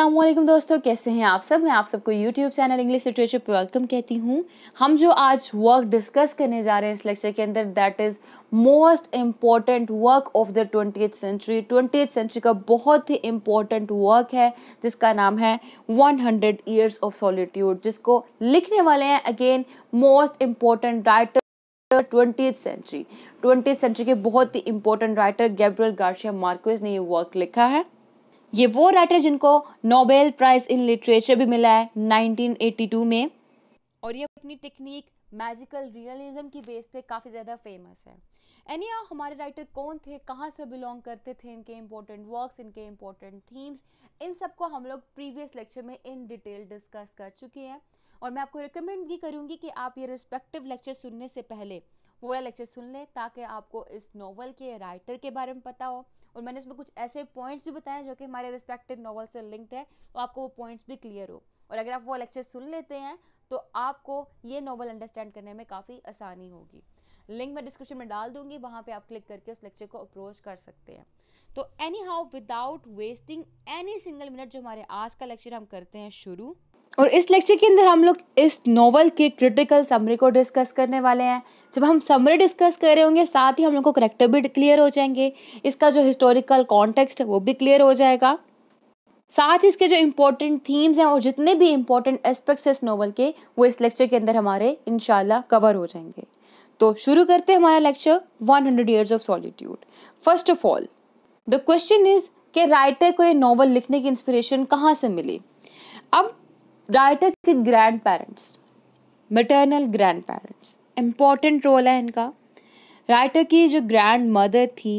असलम दोस्तों कैसे हैं आप सब मैं आप सबको यूट्यूब चैनल इंग्लिश लिटरेचर पर वेलकम कहती हूँ हम जो आज वर्क डिस्कस करने जा रहे हैं इस लेक्चर के अंदर that is most important work of the twenty century twenty century का बहुत ही इम्पॉर्टेंट वर्क है जिसका नाम है 100 हंड्रेड ईयर्स ऑफ सॉलिट्यूड जिसको लिखने वाले हैं again most important writer twenty century twenty century के बहुत ही important writer Gabriel Garcia Marquez ने ये वर्क लिखा है ये वो राइटर जिनको नोबेल प्राइज़ इन लिटरेचर भी मिला है 1982 में और ये अपनी टेक्निक मैजिकल रियलिज्म की बेस पे काफ़ी ज़्यादा फेमस है एनी हमारे राइटर कौन थे कहाँ से बिलोंग करते थे इनके इम्पोर्टेंट वर्क्स इनके इम्पोर्टेंट थीम्स इन सबको हम लोग प्रीवियस लेक्चर में इन डिटेल डिस्कस कर चुके हैं और मैं आपको रिकमेंड भी करूँगी कि आप ये रिस्पेक्टिव लेक्चर सुनने से पहले वो लेक्चर सुन लें ताकि आपको इस नॉवल के राइटर के बारे में पता हो और मैंने इसमें कुछ ऐसे पॉइंट्स भी बताए जो कि हमारे रिस्पेक्टिव नॉवल से लिंक्ड है तो आपको वो पॉइंट्स भी क्लियर हो और अगर आप वो लेक्चर सुन लेते हैं तो आपको ये नॉवल अंडरस्टैंड करने में काफ़ी आसानी होगी लिंक मैं डिस्क्रिप्शन में डाल दूंगी वहाँ पे आप क्लिक करके उस लेक्चर को अप्रोच कर सकते हैं तो anyhow without wasting any single minute जो हमारे आज का लेक्चर हम करते हैं शुरू और इस लेक्चर के अंदर हम लोग इस नॉवल के क्रिटिकल समरी को डिस्कस करने वाले हैं जब हम समरी डिस्कस कर रहे होंगे साथ ही हम लोग को करेक्टर भी क्लियर हो जाएंगे इसका जो हिस्टोरिकल कॉन्टेक्स्ट है वो भी क्लियर हो जाएगा साथ ही इसके जो इम्पोर्टेंट थीम्स हैं और जितने भी इम्पोर्टेंट एस्पेक्ट्स हैं इस नॉवल के वो इस लेक्चर के अंदर हमारे इनशाला कवर हो जाएंगे तो शुरू करते हैं हमारा lecture one hundred years of solitude first of all the question is के राइटर को ये नॉवल लिखने की इंस्पिरेशन कहाँ से मिली अब राइटर के grand parents maternal grand parents important role है इनका राइटर की जो ग्रैंड मदर थी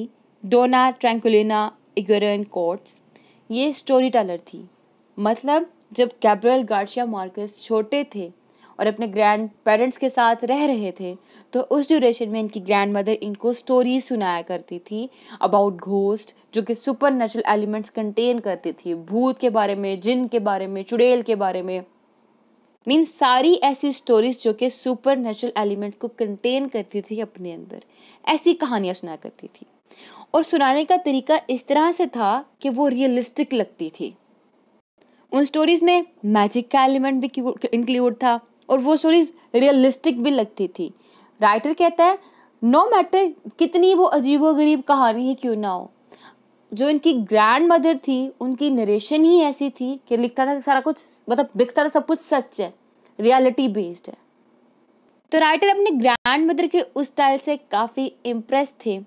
डोना ट्रैंकुलिना इगोरन कोट्स ये स्टोरी टेलर थी मतलब जब कैबरल गार्शिया मार्कस छोटे थे और अपने ग्रैंड पेरेंट्स के साथ रह रहे थे तो उस ड्यूरेशन में इनकी ग्रैंड मदर इनको स्टोरीज सुनाया करती थी अबाउट घोस्ट जो कि सुपर नेचुरल एलिमेंट्स कंटेन करती थी भूत के बारे में जिन के बारे में चुड़ैल के बारे में मीन सारी ऐसी स्टोरीज जो कि सुपर नेचुरल एलिमेंट को कंटेन करती थी अपने अंदर ऐसी कहानियाँ सुनाया करती थी और सुनाने का तरीका इस तरह से था कि वो रियलिस्टिक लगती थी उन स्टोरीज़ में मैजिक का एलिमेंट भी इंक्लूड था और वो स्टोरीज़ रियलिस्टिक भी लगती थी राइटर कहता है नो मैटर कितनी वो अजीबो गरीब कहानी ही क्यों ना हो जो इनकी ग्रैंड मदर थी उनकी नरेशन ही ऐसी थी कि लिखता था सारा कुछ मतलब दिखता था सब कुछ सच है रियलिटी बेस्ड है तो राइटर अपने ग्रैंड मदर के उस स्टाइल से काफ़ी इम्प्रेस थे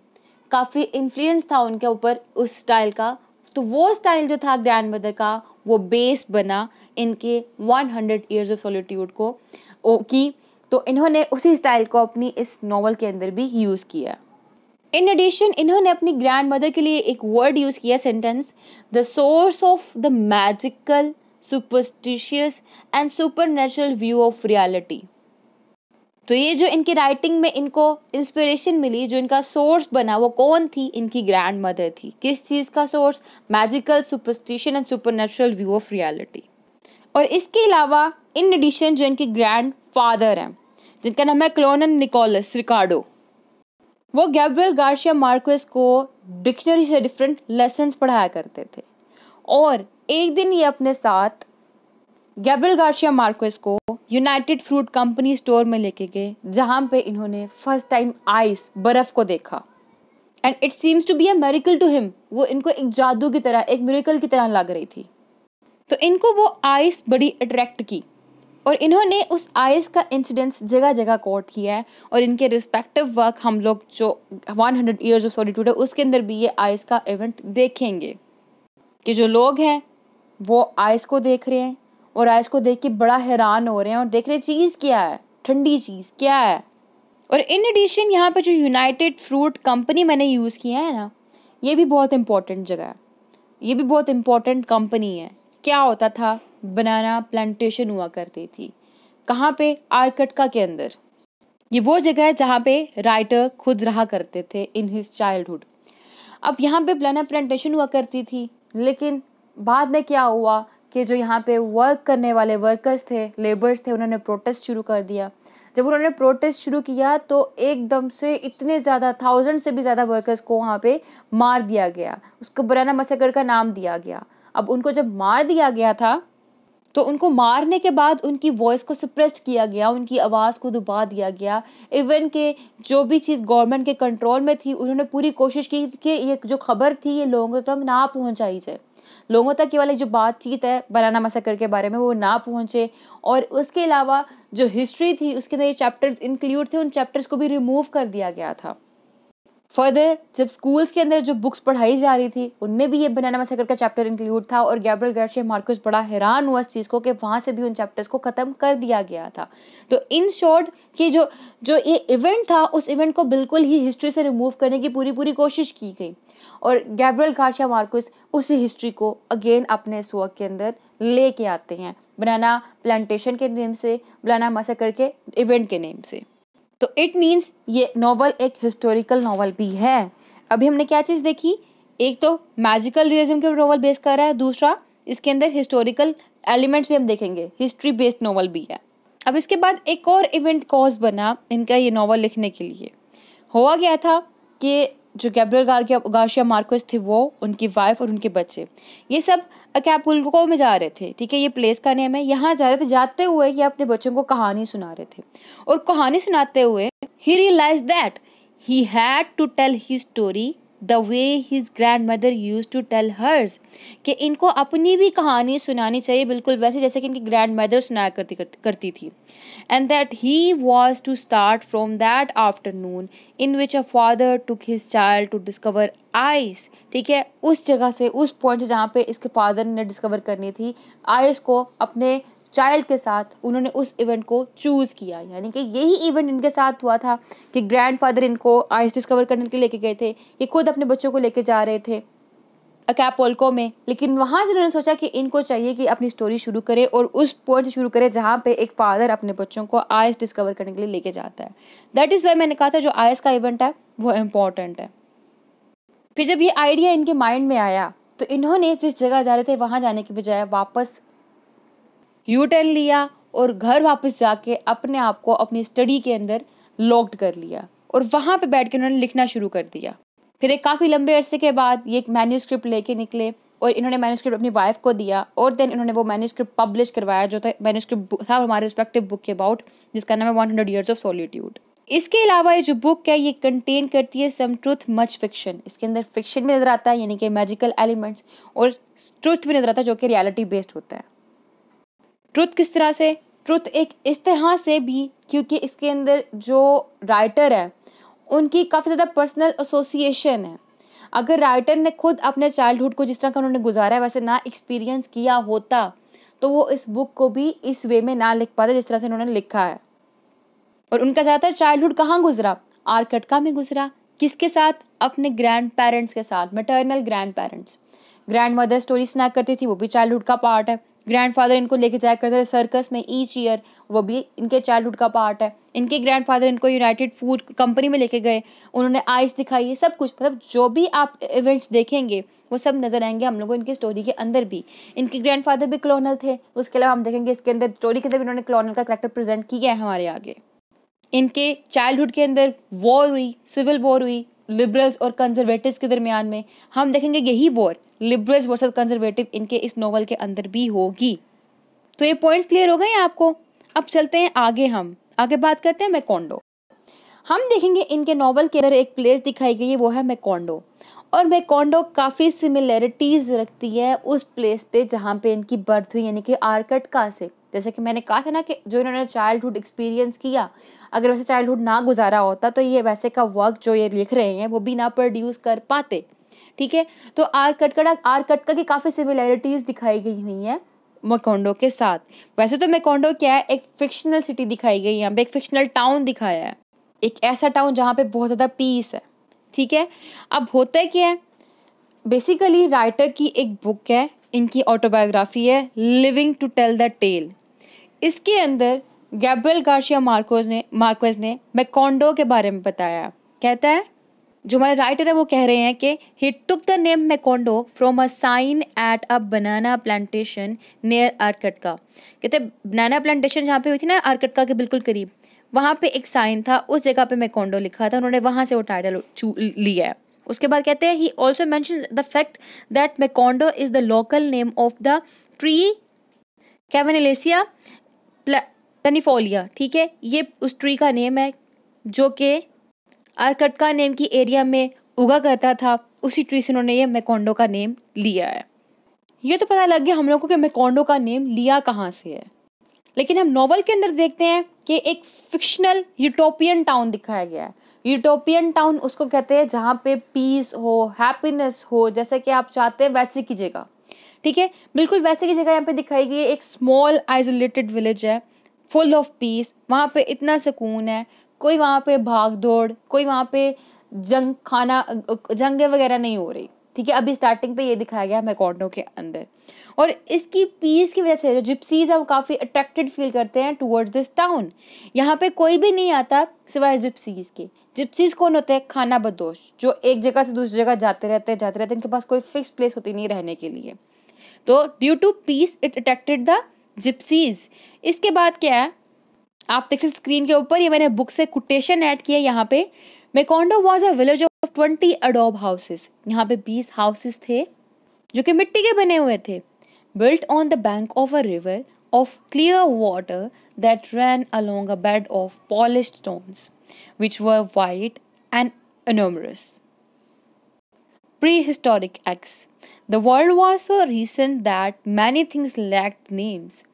काफ़ी इन्फ्लुएंस था उनके ऊपर उस स्टाइल का तो वो स्टाइल जो था ग्रैंड मदर का वो बेस बना इनके one hundred years of solitude को कि की तो इन्होंने उसी स्टाइल को अपनी इस नावल के अंदर भी यूज़ किया इन एडिशन इन्होंने अपनी ग्रैंड मदर के लिए एक वर्ड यूज़ किया sentence the source of the magical superstitious and super natural view of reality तो ये जो इनकी राइटिंग में इनको इंस्पिरेशन मिली जो इनका सोर्स बना वो कौन थी इनकी ग्रैंड मदर थी किस चीज़ का source magical superstition and super natural view of reality और इसके अलावा इन एडिशन जो इनकी ग्रैंड फादर हैं जिनका नाम है क्लोनन निकोलस रिकार्डो वो गैब्रियल गार्शिया मार्क्वेस को डिक्शनरी से डिफरेंट लेसन्स पढ़ाया करते थे और एक दिन ये अपने साथ गैब्रियल गार्शिया मार्क्वेस को यूनाइटेड फ्रूट कंपनी स्टोर में लेके गए जहाँ पे इन्होंने फर्स्ट टाइम आइस बर्फ़ को देखा and it seems to be a miracle to him वो इनको एक जादू की तरह एक मेरिकल की तरह लग रही थी तो इनको वो आइस बड़ी अट्रैक्ट की और इन्होंने उस आइस का इंसिडेंस जगह जगह कोट किया है और इनके रिस्पेक्टिव वर्क हम लोग जो 100 हंड्रेड ईयर्स ऑफ सॉलिट्यूड है उसके अंदर भी ये आइस का इवेंट देखेंगे कि जो लोग हैं वो आइस को देख रहे हैं और आइस को देख के बड़ा हैरान हो रहे हैं और देख रहे चीज़ क्या है ठंडी चीज़ क्या है और इन एडिशन यहाँ पर जो यूनाइटेड फ्रूट कंपनी मैंने यूज़ किया है ना ये भी बहुत इम्पोर्टेंट जगह है ये भी बहुत इम्पोर्टेंट कंपनी है क्या होता था बनाना प्लांटेशन हुआ करती थी कहाँ पे आरकटका के अंदर ये वो जगह है जहाँ पे राइटर खुद रहा करते थे इन हिज चाइल्डहुड अब यहाँ पे बनाना प्लांटेशन हुआ करती थी लेकिन बाद में क्या हुआ कि जो यहाँ पे वर्क करने वाले वर्कर्स थे लेबर्स थे उन्होंने प्रोटेस्ट शुरू कर दिया जब उन्होंने प्रोटेस्ट शुरू किया तो एकदम से इतने ज़्यादा थाउजेंड से भी ज़्यादा वर्कर्स को वहाँ पे मार दिया गया उसको बुराना मसकर का नाम दिया गया अब उनको जब मार दिया गया था तो उनको मारने के बाद उनकी वॉइस को सप्रेस्ड किया गया उनकी आवाज़ को दबा दिया गया इवन के जो भी चीज़ गवर्नमेंट के कंट्रोल में थी उन्होंने पूरी कोशिश की कि ये जो खबर थी ये लोगों तक तो ना पहुँचाई जाए लोगों तक ये वाली जो बातचीत है बनाना मसकर के बारे में वो ना पहुँचे और उसके अलावा जो हिस्ट्री थी उसके अंदर ये चैप्टर्स इंक्लूड थे उन चैप्टर्स को भी रिमूव कर दिया गया था फर्दर जब स्कूल्स के अंदर जो बुक्स पढ़ाई जा रही थी उनमें भी ये बनाना मैसेकर का चैप्टर इंक्लूड था और गैब्रल गार्शिया मार्कस बड़ा हैरान हुआ इस चीज़ को कि वहाँ से भी उन चैप्टर्स को ख़त्म कर दिया गया था तो इन शॉर्ट कि जो जो ये इवेंट था उस इवेंट को बिल्कुल ही हिस्ट्री से रिमूव करने की पूरी पूरी कोशिश की गई और गैब्रल गार्शिया मार्कस उसी हिस्ट्री को अगेन अपने इस वर्क के अंदर ले के आते हैं बनाना प्लान्टशन के नेम से बनाना मसकर के इवेंट के नेम से तो इट मीन्स ये नावल एक हिस्टोरिकल नावल भी है अभी हमने क्या चीज़ देखी एक तो मैजिकल रियलिज्म के नावल बेस कर रहा है दूसरा इसके अंदर हिस्टोरिकल एलिमेंट्स भी हम देखेंगे हिस्ट्री बेस्ड नावल भी है अब इसके बाद एक और इवेंट कॉज बना इनका ये नावल लिखने के लिए हुआ क्या था कि जो गैब्रियल गार्गिया गार्शिया मार्कोस थे वो उनकी वाइफ और उनके बच्चे ये सब अकेपुल्को में जा रहे थे ठीक है ये प्लेस का नेम है यहाँ जा रहे थे जाते हुए ये अपने बच्चों को कहानी सुना रहे थे और कहानी सुनाते हुए ही realise that he had to tell his story the way his grand mother used to tell hers कि इनको अपनी भी कहानी सुनानी चाहिए बिल्कुल वैसे जैसे कि इनकी ग्रैंड मदर सुनाया करती करती थी and that he was to start from that afternoon in which a father took his child to discover ice ठीक है उस जगह से उस पॉइंट से जहाँ पर इसके फादर ने डिस्कवर करनी थी आइस को अपने चाइल्ड के साथ उन्होंने उस इवेंट को चूज़ किया यानी कि यही इवेंट इनके साथ हुआ था कि ग्रैंडफादर इनको आइस डिस्कवर करने के लिए लेके गए थे ये खुद अपने बच्चों को लेके जा रहे थे अकैपोल्को में लेकिन वहाँ से उन्होंने सोचा कि इनको चाहिए कि अपनी स्टोरी शुरू करें और उस पॉइंट से शुरू करें जहाँ पे एक फादर अपने बच्चों को आइस डिस्कवर करने के लिए लेके जाता है दैट इज़ वाई मैंने कहा था जो आइस का इवेंट है वो इम्पॉर्टेंट है फिर जब ये आइडिया इनके माइंड में आया तो इन्होंने जिस जगह जा रहे थे वहाँ जाने के बजाय वापस यू टर्न लिया और घर वापस जाके अपने आप को अपनी स्टडी के अंदर लॉक्ड कर लिया और वहाँ पे बैठ के उन्होंने लिखना शुरू कर दिया फिर एक काफ़ी लंबे अरसे के बाद ये एक मैन्यूस्क्रिप्ट लेके निकले और इन्होंने मैन्यूस्क्रिप्ट अपनी वाइफ को दिया और देन इन्होंने वो मैन्यूस्क्रिप्ट पब्लिश करवाया जो था मैन्यूस्क्रिप्ट था हमारे रिस्पेक्टिव बुक के अबाउट जिसका नाम है one hundred years of solitude इसके अलावा ये जो बुक है ये कंटेन करती है सम ट्रुथ मच फिक्शन इसके अंदर फिक्शन भी नज़र आता है यानी कि मैजिकल एलिमेंट्स और ट्रुथ भी नज़र आता है जो कि रियलिटी बेस्ड होता है ट्रुथ किस तरह से ट्रुथ एक इस तरह से भी क्योंकि इसके अंदर जो राइटर है उनकी काफ़ी ज़्यादा पर्सनल एसोसिएशन है अगर राइटर ने खुद अपने चाइल्डहुड को जिस तरह का उन्होंने गुजारा है वैसे ना एक्सपीरियंस किया होता तो वो इस बुक को भी इस वे में ना लिख पाते जिस तरह से उन्होंने लिखा है और उनका ज़्यादातर चाइल्डहुड कहाँ गुजरा आरकटका में गुजरा किसके साथ अपने ग्रैंड पेरेंट्स के साथ maternal grand parents grand mother story सुनाया करती थी वो भी चाइल्डहुड का पार्ट है ग्रैंडफादर इनको लेके जाया करते थे सर्कस में ईच ईयर वो भी इनके चाइल्डहुड का पार्ट है इनके ग्रैंडफादर इनको यूनाइटेड फूड कंपनी में लेके गए उन्होंने आइस दिखाई है सब कुछ मतलब जो भी आप इवेंट्स देखेंगे वो सब नज़र आएंगे हम लोगों इनकी स्टोरी के अंदर भी इनके ग्रैंडफादर भी क्लोनल थे उसके अलावा हम देखेंगे इसके अंदर स्टोरी के अंदर इन्होंने क्लोनल का करेक्टर प्रेजेंट किया है हमारे आगे इनके चाइल्डहुड के अंदर वॉर हुई सिविल वॉर हुई लिबरल्स और कंजर्वेटिव के दरमियान में हम देखेंगे यही वॉर लिबरल्स वर्सेस कंजर्वेटिव इनके इस नॉवल के अंदर भी होगी तो ये पॉइंट्स क्लियर हो गए हैं आपको अब चलते हैं आगे हम आगे बात करते हैं मैकोंडो हम देखेंगे इनके नॉवल के अंदर एक प्लेस दिखाई गई है वो है मैकोंडो और मैकोंडो काफ़ी सिमिलैरिटीज़ रखती है उस प्लेस पे जहाँ पे इनकी बर्थ हुई यानी कि आर्कटका से जैसे कि मैंने कहा था ना कि जो इन्होंने चाइल्डहुड एक्सपीरियंस किया अगर वैसे चाइल्डहुड ना गुजारा होता तो ये वैसे का वर्क जो ये लिख रहे हैं वो भी ना प्रोड्यूस कर पाते ठीक है तो आर कटकड़ा आर कटका की काफ़ी सिमिलैरिटीज़ दिखाई गई हुई हैं मकोंडो के साथ वैसे तो मेकोंडो क्या है एक फिक्शनल सिटी दिखाई गई यहाँ पे एक फिक्शनल टाउन दिखाया है एक ऐसा टाउन जहाँ पे बहुत ज़्यादा पीस है ठीक है अब होता है क्या है बेसिकली राइटर की एक बुक है इनकी ऑटोबायोग्राफी है living to tell the tale इसके अंदर गैब्रियल गार्शिया मार्कोज ने मार्कोज ने मैकोंडो के बारे में बताया कहता है जो हमारे राइटर है वो कह रहे हैं कि he took the name Macondo from a sign at a banana plantation near Aracataca कहते बनाना प्लांटेशन जहाँ पे हुई थी ना आर्कटका के बिल्कुल करीब वहाँ पे एक साइन था उस जगह पे मैकोंडो लिखा था उन्होंने वहाँ से वो टाइटल लिया है उसके बाद कहते हैं he also mention the fact that Macondo is the local name of the tree Cavanillesia tenuifolia ठीक है ये उस ट्री का नेम है जो कि आरकटका नेम की एरिया में उगा करता था उसी ट्री से उन्होंने ये मैकोंडो का नेम लिया है ये तो पता लग गया हम लोगों को कि मैकोंडो का नेम लिया कहाँ से है लेकिन हम नॉवल के अंदर देखते हैं कि एक फिक्शनल यूटोपियन टाउन दिखाया गया है यूटोपियन टाउन उसको कहते हैं जहाँ पे पीस हो हैप्पीनेस हो जैसे कि आप चाहते हैं वैसे की जगह ठीक है बिल्कुल वैसे की जगह यहाँ पे दिखाई गई एक स्मॉल आइसोलेटेड विलेज है फुल ऑफ पीस वहाँ पे इतना सुकून है कोई वहाँ पे भाग दौड़ कोई वहाँ पे जंग खाना जंगे वगैरह नहीं हो रही ठीक है अभी स्टार्टिंग पे ये दिखाया गया है मैकॉर्डो के अंदर और इसकी पीस की वजह से जो जिप्सीज है वो काफ़ी अट्रैक्टेड फील करते हैं टूवर्ड्स दिस टाउन यहाँ पे कोई भी नहीं आता सिवाय जिप्सीज के जिप्सीज कौन होते हैं खाना बदोश जो एक जगह से दूसरी जगह जाते रहते हैं जाते रहते हैं इनके पास कोई फिक्स प्लेस होती नहीं रहने के लिए तो due to peace it attracted the gypsies इसके बाद क्या है आप देख सकते स्क्रीन के ऊपर ये मैंने बुक से कोटेशन ऐड किया यहाँ पे Macondo was a village of twenty adobe houses यहाँ पे बीस हाउसेस थे जो कि मिट्टी के बने हुए थे built on the bank of a river of clear water that ran along a bed of polished stones which were white and enormous prehistoric eggs the world was so recent that many things lack names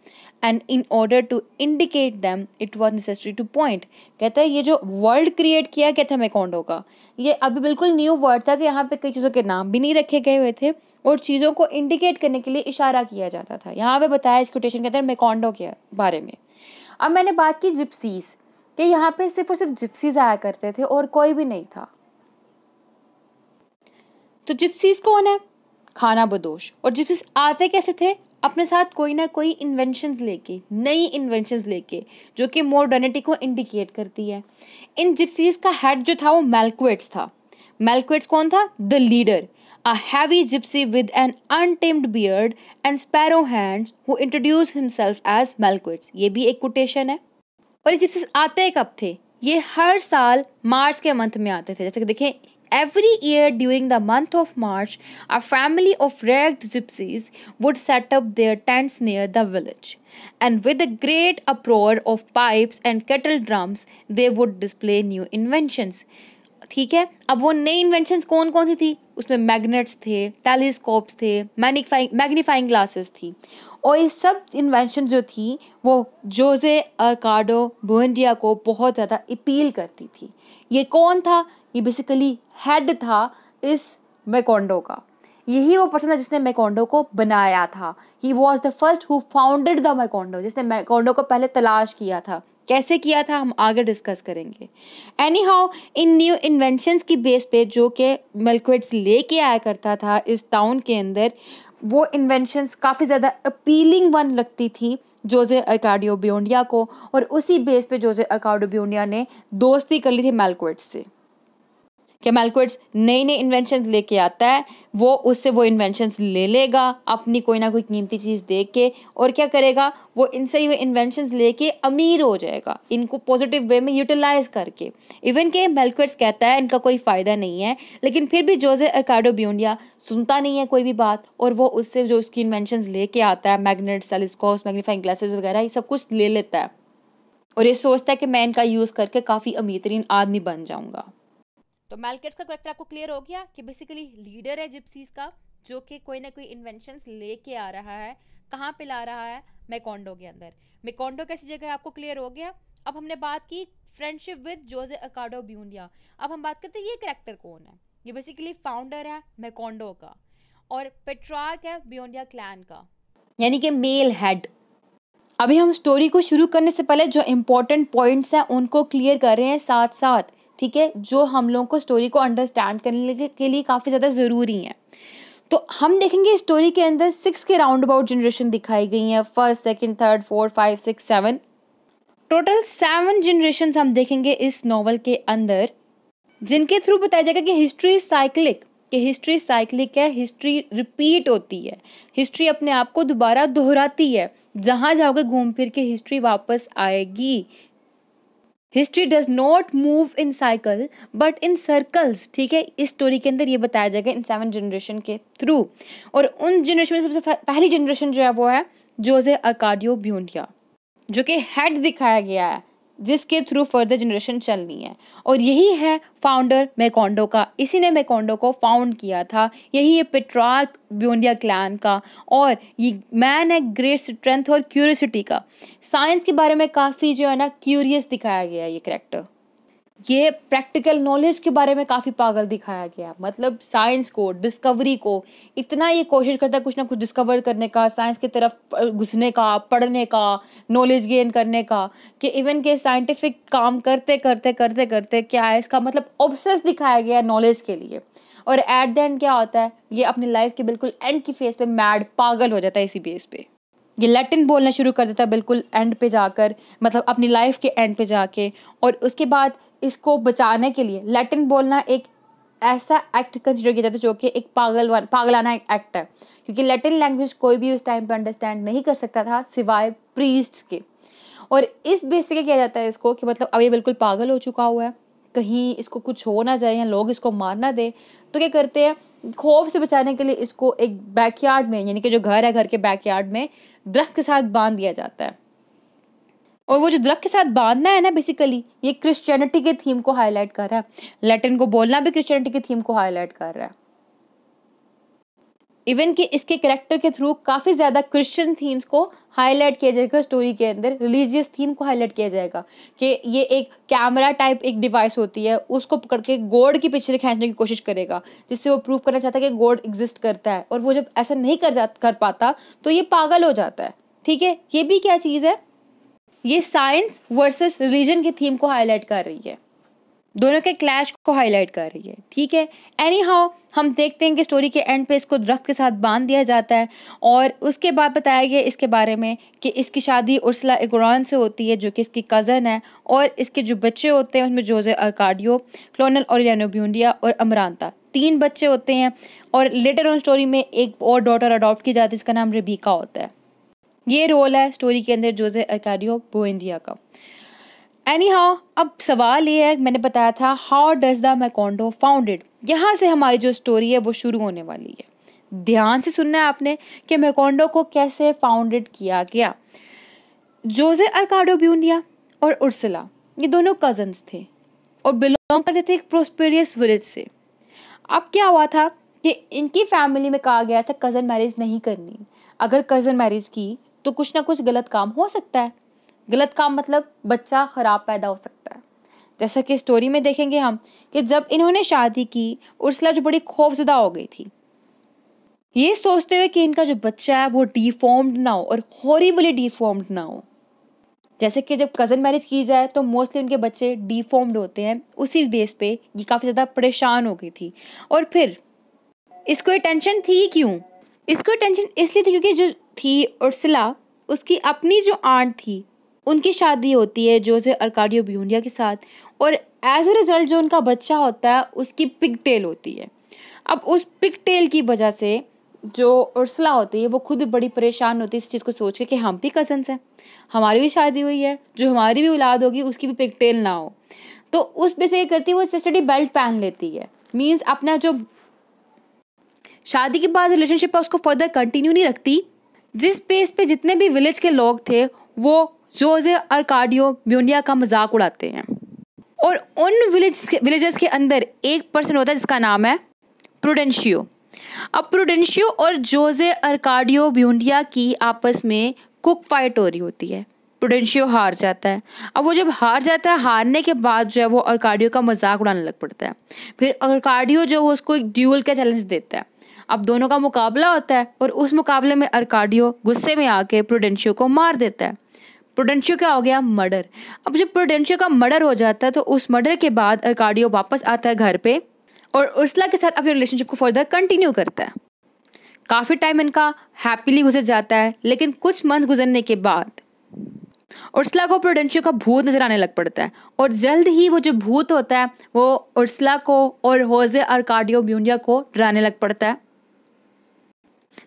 and in order to indicate them it was necessary to point कहता है ये जो world create किया गया था मैकोंडो का ये अभी बिल्कुल न्यू वर्ड था कि यहाँ पे कई चीज़ों के नाम भी नहीं रखे गए हुए थे और चीज़ों को इंडिकेट करने के लिए इशारा किया जाता था यहाँ पे बताया इस कोटेशन के अंदर मेकोंडो के बारे में अब मैंने बात की जिप्सीज़ कि यहाँ पे सिर्फ और सिर्फ जिप्सीज आया करते थे और कोई भी नहीं था तो जिप्सीज कौन है खाना बदोश और जिप्सीज आते कैसे थे अपने साथ कोई ना कोई इन्वेंशन लेके नई इन्वेंशन लेके जो कि मॉडर्निटी को इंडिकेट करती है इन जिप्सीज का हेड जो था वो मेलक्वेट्स था मेलक्वेट्स कौन था the leader a heavy gypsy with an untamed beard and sparrow hands who introduce himself as Malquits. ये भी एक कोटेशन है और ये जिप्सीज आते कब थे ये हर साल मार्च के मंथ में आते थे जैसे कि देखें Every year during the month of March, a family of ragged gypsies would set up their tents near the village, and with a great uproar of pipes and kettle drums, they would display new inventions. ठीक है अब वो नई inventions कौन कौन सी थी उसमें magnets थे टेलीस्कोप्स थे मैग्नीफाइंग मैग्नीफाइंग ग्लासेस थी और ये सब इन्वेंशन जो थी वो जोजे अरकाडो बुहंडिया को बहुत ज़्यादा अपील करती थी ये कौन था ये बेसिकली हेड था इस मेकोंडो का यही वो पर्सन था जिसने मैकोंडो को बनाया था he was the first who founded the Macondo जिसने मैकोंडो को पहले तलाश किया था कैसे किया था हम आगे डिस्कस करेंगे anyhow in new inventions की बेस पे जो कि मिल्कवेट्स लेके आया करता था इस टाउन के अंदर वो इन्वेंशंस काफ़ी ज़्यादा अपीलिंग वन लगती थी जोजे अकाडियो बियोंडिया को और उसी बेस पे जोजे अकार्डियो बियोंडिया ने दोस्ती कर ली थी मेलकोट्स से कि मेलकोइट्स नई नई इन्वेंशन लेके आता है वो उससे वो इन्वेंशन ले लेगा अपनी कोई ना कोई कीमती चीज़ दे के और क्या करेगा वो इनसे ही वो ले लेके अमीर हो जाएगा इनको पॉजिटिव वे में यूटिलाइज करके इवन के मेलकोइट्स कहता है इनका कोई फ़ायदा नहीं है लेकिन फिर भी जोजे अकाडो ब्योंडिया सुनता नहीं है कोई भी बात और वो उससे जो उसकी ले लेके आता है मैगनेट सेलिस्कोस मैग्नीफाइंग ग्लासेस वगैरह ये सब कुछ ले लेता है और ये सोचता है कि मैं इनका यूज़ करके काफ़ी तरीन आदमी बन जाऊँगा तो मेलकेट्स का करेक्टर आपको क्लियर हो गया कि बेसिकली लीडर है जिप्सीज का जो कि कोई ना कोई इन्वेंशंस लेके आ रहा है कहाँ पे ला रहा है मेकोंडो के अंदर मेकोंडो कैसी जगह है आपको क्लियर हो गया अब हमने बात की फ्रेंडशिप विद जोजे अकाडो ब्यूनिया अब हम बात करते हैं ये करेक्टर कौन है ये बेसिकली फाउंडर है मेकोंडो का और पेट्रार्क है ब्यूनिया क्लैन का यानी कि मेल हेड अभी हम स्टोरी को शुरू करने से पहले जो इम्पोर्टेंट पॉइंट्स हैं उनको क्लियर कर रहे हैं साथ साथ ठीक है जो हम लोगों को स्टोरी को अंडरस्टैंड करने के लिए काफ़ी ज़्यादा ज़रूरी हैं तो हम देखेंगे स्टोरी के अंदर सिक्स के राउंड अबाउट जनरेशन दिखाई गई हैं first second third fourth five six seven total seven generation हम देखेंगे इस नॉवल के अंदर जिनके थ्रू बताया जाएगा कि हिस्ट्री साइकिलिक कि हिस्ट्री साइक्लिक है हिस्ट्री रिपीट होती है हिस्ट्री अपने आप को दोबारा दोहराती है जहाँ जाओगे घूम फिर के हिस्ट्री वापस आएगी history does not move in cycle but in circles ठीक है इस स्टोरी के अंदर ये बताया जाएगा इन सेवन जनरेशन के थ्रू और उन जनरेशन में सबसे पहली जनरेशन जो है वो है जोजे अकाडियो ब्यूनिया जो कि हेड दिखाया गया है जिसके थ्रू फर्दर जनरेशन चलनी है और यही है फाउंडर मैकोंडो का इसी ने मैकोंडो को फाउंड किया था यही है पेट्रार्क ब्योंडिया क्लैन का और ये मैन है ग्रेट स्ट्रेंथ और क्यूरियसिटी का साइंस के बारे में काफ़ी जो है ना क्यूरियस दिखाया गया है ये करेक्टर ये प्रैक्टिकल नॉलेज के बारे में काफ़ी पागल दिखाया गया मतलब साइंस को डिस्कवरी को इतना ये कोशिश करता है कुछ ना कुछ डिस्कवर करने का साइंस की तरफ घुसने का पढ़ने का नॉलेज गेन करने का कि इवन के साइंटिफिक काम करते करते करते करते क्या है इसका मतलब ऑब्सेस दिखाया गया नॉलेज के लिए और एट द एंड क्या होता है ये अपनी लाइफ के बिल्कुल एंड की फेस पे मैड पागल हो जाता है इसी बेस पे ये लैटिन बोलना शुरू कर देता है बिल्कुल एंड पे जाकर मतलब अपनी लाइफ के एंड पे जाके और उसके बाद इसको बचाने के लिए लैटिन बोलना एक ऐसा एक्ट कंसिडर किया जाता है जो कि एक पागलवान पागलाना एक्ट है क्योंकि लैटिन लैंग्वेज कोई भी उस टाइम पर अंडरस्टैंड नहीं कर सकता था सिवाय प्रीस्ट के और इस बेस पे क्या किया जाता है इसको कि मतलब अब ये बिल्कुल पागल हो चुका हुआ है कहीं इसको कुछ हो ना जाए या लोग इसको मार ना दे तो क्या करते हैं खौफ से बचाने के लिए इसको एक बैकयार्ड में यानी कि जो घर है घर के बैकयार्ड में दरख्त के साथ बांध दिया जाता है और वो जो दरख्त के साथ बांधना है ना बेसिकली ये क्रिश्चियनिटी के थीम को हाईलाइट कर रहा है लैटिन को बोलना भी क्रिश्चियनिटी के थीम को हाईलाइट कर रहा है इवन कि इसके करेक्टर के थ्रू काफ़ी ज़्यादा क्रिश्चियन थीम्स को हाईलाइट किया जाएगा स्टोरी के अंदर रिलीजियस थीम को हाईलाइट किया जाएगा कि ये एक कैमरा टाइप एक डिवाइस होती है उसको पकड़ के गोड की पिक्चर खींचने की कोशिश करेगा जिससे वो प्रूव करना चाहता है कि गोड एग्जिस्ट करता है और वो जब ऐसा नहीं कर जा कर पाता तो ये पागल हो जाता है ठीक है ये भी क्या चीज़ है ये साइंस वर्सेस रिलीजन की थीम को हाईलाइट कर रही है दोनों के क्लैश को हाईलाइट कर रही है ठीक है एनी हाउ हम देखते हैं कि स्टोरी के एंड पे इसको दरख्त के साथ बांध दिया जाता है और उसके बाद बताया गया इसके बारे में कि इसकी शादी उर्सला इगुरान से होती है जो कि इसकी कज़न है और इसके जो बच्चे होते हैं उनमें जोजे अरकाडियो क्लोनल और ब्यूंडिया और अमरानता तीन बच्चे होते हैं और लेटर ऑन स्टोरी में एक और डॉटर अडॉप्ट की जाती है जिसका नाम रबीका होता है ये रोल है स्टोरी के अंदर जोजे अरकाडियो बोइंडिया का एनी हाउ अब सवाल ये है मैंने बताया था how does the Macondo founded यहाँ से हमारी जो स्टोरी है वो शुरू होने वाली है ध्यान से सुनना है आपने कि मैकोंडो को कैसे फाउंडेड किया गया जोजे अरकाडो ब्यूनिया और उर्सला ये दोनों कजन्स थे और बिलोंग करते थे एक प्रोस्पेरियस विलेज से अब क्या हुआ था कि इनकी फैमिली में कहा गया था कज़न मैरिज नहीं करनी अगर कज़न मैरिज की तो कुछ ना कुछ गलत काम हो सकता है गलत काम मतलब बच्चा ख़राब पैदा हो सकता है जैसा कि स्टोरी में देखेंगे हम कि जब इन्होंने शादी की उर्सला जो बड़ी खौफजदा हो गई थी ये सोचते हुए कि इनका जो बच्चा है वो डिफॉर्म्ड ना हो और हॉरीबली डिफॉर्म्ड ना हो जैसे कि जब कज़न मैरिज की जाए तो मोस्टली उनके बच्चे डिफॉर्म्ड होते हैं उसी बेस पे ये काफ़ी ज़्यादा परेशान हो गई थी और फिर इसको ये टेंशन थी क्यों इसको टेंशन इसलिए थी क्योंकि जो थी उर्सला उसकी अपनी जो आंट थी उनकी शादी होती है जोजे अर्काडियो ब्यूनिया के साथ और एज ए रिज़ल्ट जो उनका बच्चा होता है उसकी पिक टेल होती है अब उस पिक टेल की वजह से जो उर्सला होती है वो खुद बड़ी परेशान होती है इस चीज़ को सोच के कि हम भी कज़न्स हैं हमारी भी शादी हुई है जो हमारी भी औलाद होगी उसकी भी पिग टेल ना हो तो उस बेस पे करती है वो सिस्टडी बेल्ट पहन लेती है मीन्स अपना जो शादी के बाद रिलेशनशिप है उसको फर्दर कंटिन्यू नहीं रखती जिस बेस पे जितने भी विलेज के लोग थे वो जोजे कार्डियो म्यूनिया का मजाक उड़ाते हैं और उन विलेज विलेजर्स के अंदर एक पर्सन होता है जिसका नाम है प्रोडेंशियो अब प्रोडेंशियो और जोजे अरकाडियो ब्यूंडिया की आपस में कुक फाइट हो रही होती है प्रोडेंशियो हार जाता है अब वो जब हार जाता है हारने के बाद जो है वो अर्कार्डियो का मजाक उड़ाने लग पड़ता है फिर अर्काडियो जो है उसको एक ड्यूल का चैलेंज देता है अब दोनों का मुकाबला होता है और उस मुकाबले में अर्काडियो गुस्से में आके प्रोडेंशियो को मार देता है प्रोडेंशियो क्या हो गया मर्डर अब जब प्रोडेंशियो का मर्डर हो जाता है तो उस मर्डर के बाद अर्काडियो वापस आता है घर पे और उर्सला के साथ अपने रिलेशनशिप को फर्दर कंटिन्यू करता है काफ़ी टाइम इनका हैप्पीली गुजर जाता है लेकिन कुछ मंथ गुजरने के बाद उर्सला को प्रोडेंशियो का भूत नजर आने लग पड़ता है और जल्द ही वो जो भूत होता है वो उर्सला को और होजे अर्काडियो ब्यूनिया को डराने लग पड़ता है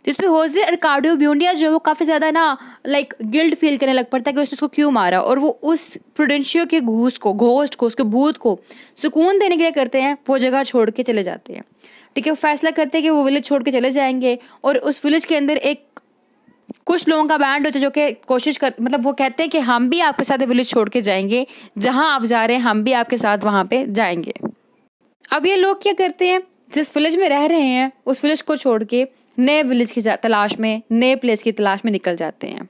जिसपे होजे और कार्डियो ब्यूडिया जो है वो काफ़ी ज़्यादा ना लाइक गिल्ड फील करने लग पड़ता है कि उसने उसको क्यों मारा और वो उस प्रोडेंशियो के घूस को घोस्ट को उसके भूत को सुकून देने के लिए करते हैं वो जगह छोड़ के चले जाते हैं ठीक है वो फैसला करते हैं कि वो विलेज छोड़ के चले जाएंगे और उस विलेज के अंदर एक कुछ लोगों का बैंड होता है जो कि कोशिश कर मतलब वो कहते हैं कि हम भी आपके साथ विलेज छोड़ के जाएंगे जहाँ आप जा रहे हैं हम भी आपके साथ वहाँ पर जाएंगे अब ये लोग क्या करते हैं जिस विलेज में रह रहे हैं उस विलेज को छोड़ के नए विलेज की तलाश में नए प्लेस की तलाश में निकल जाते हैं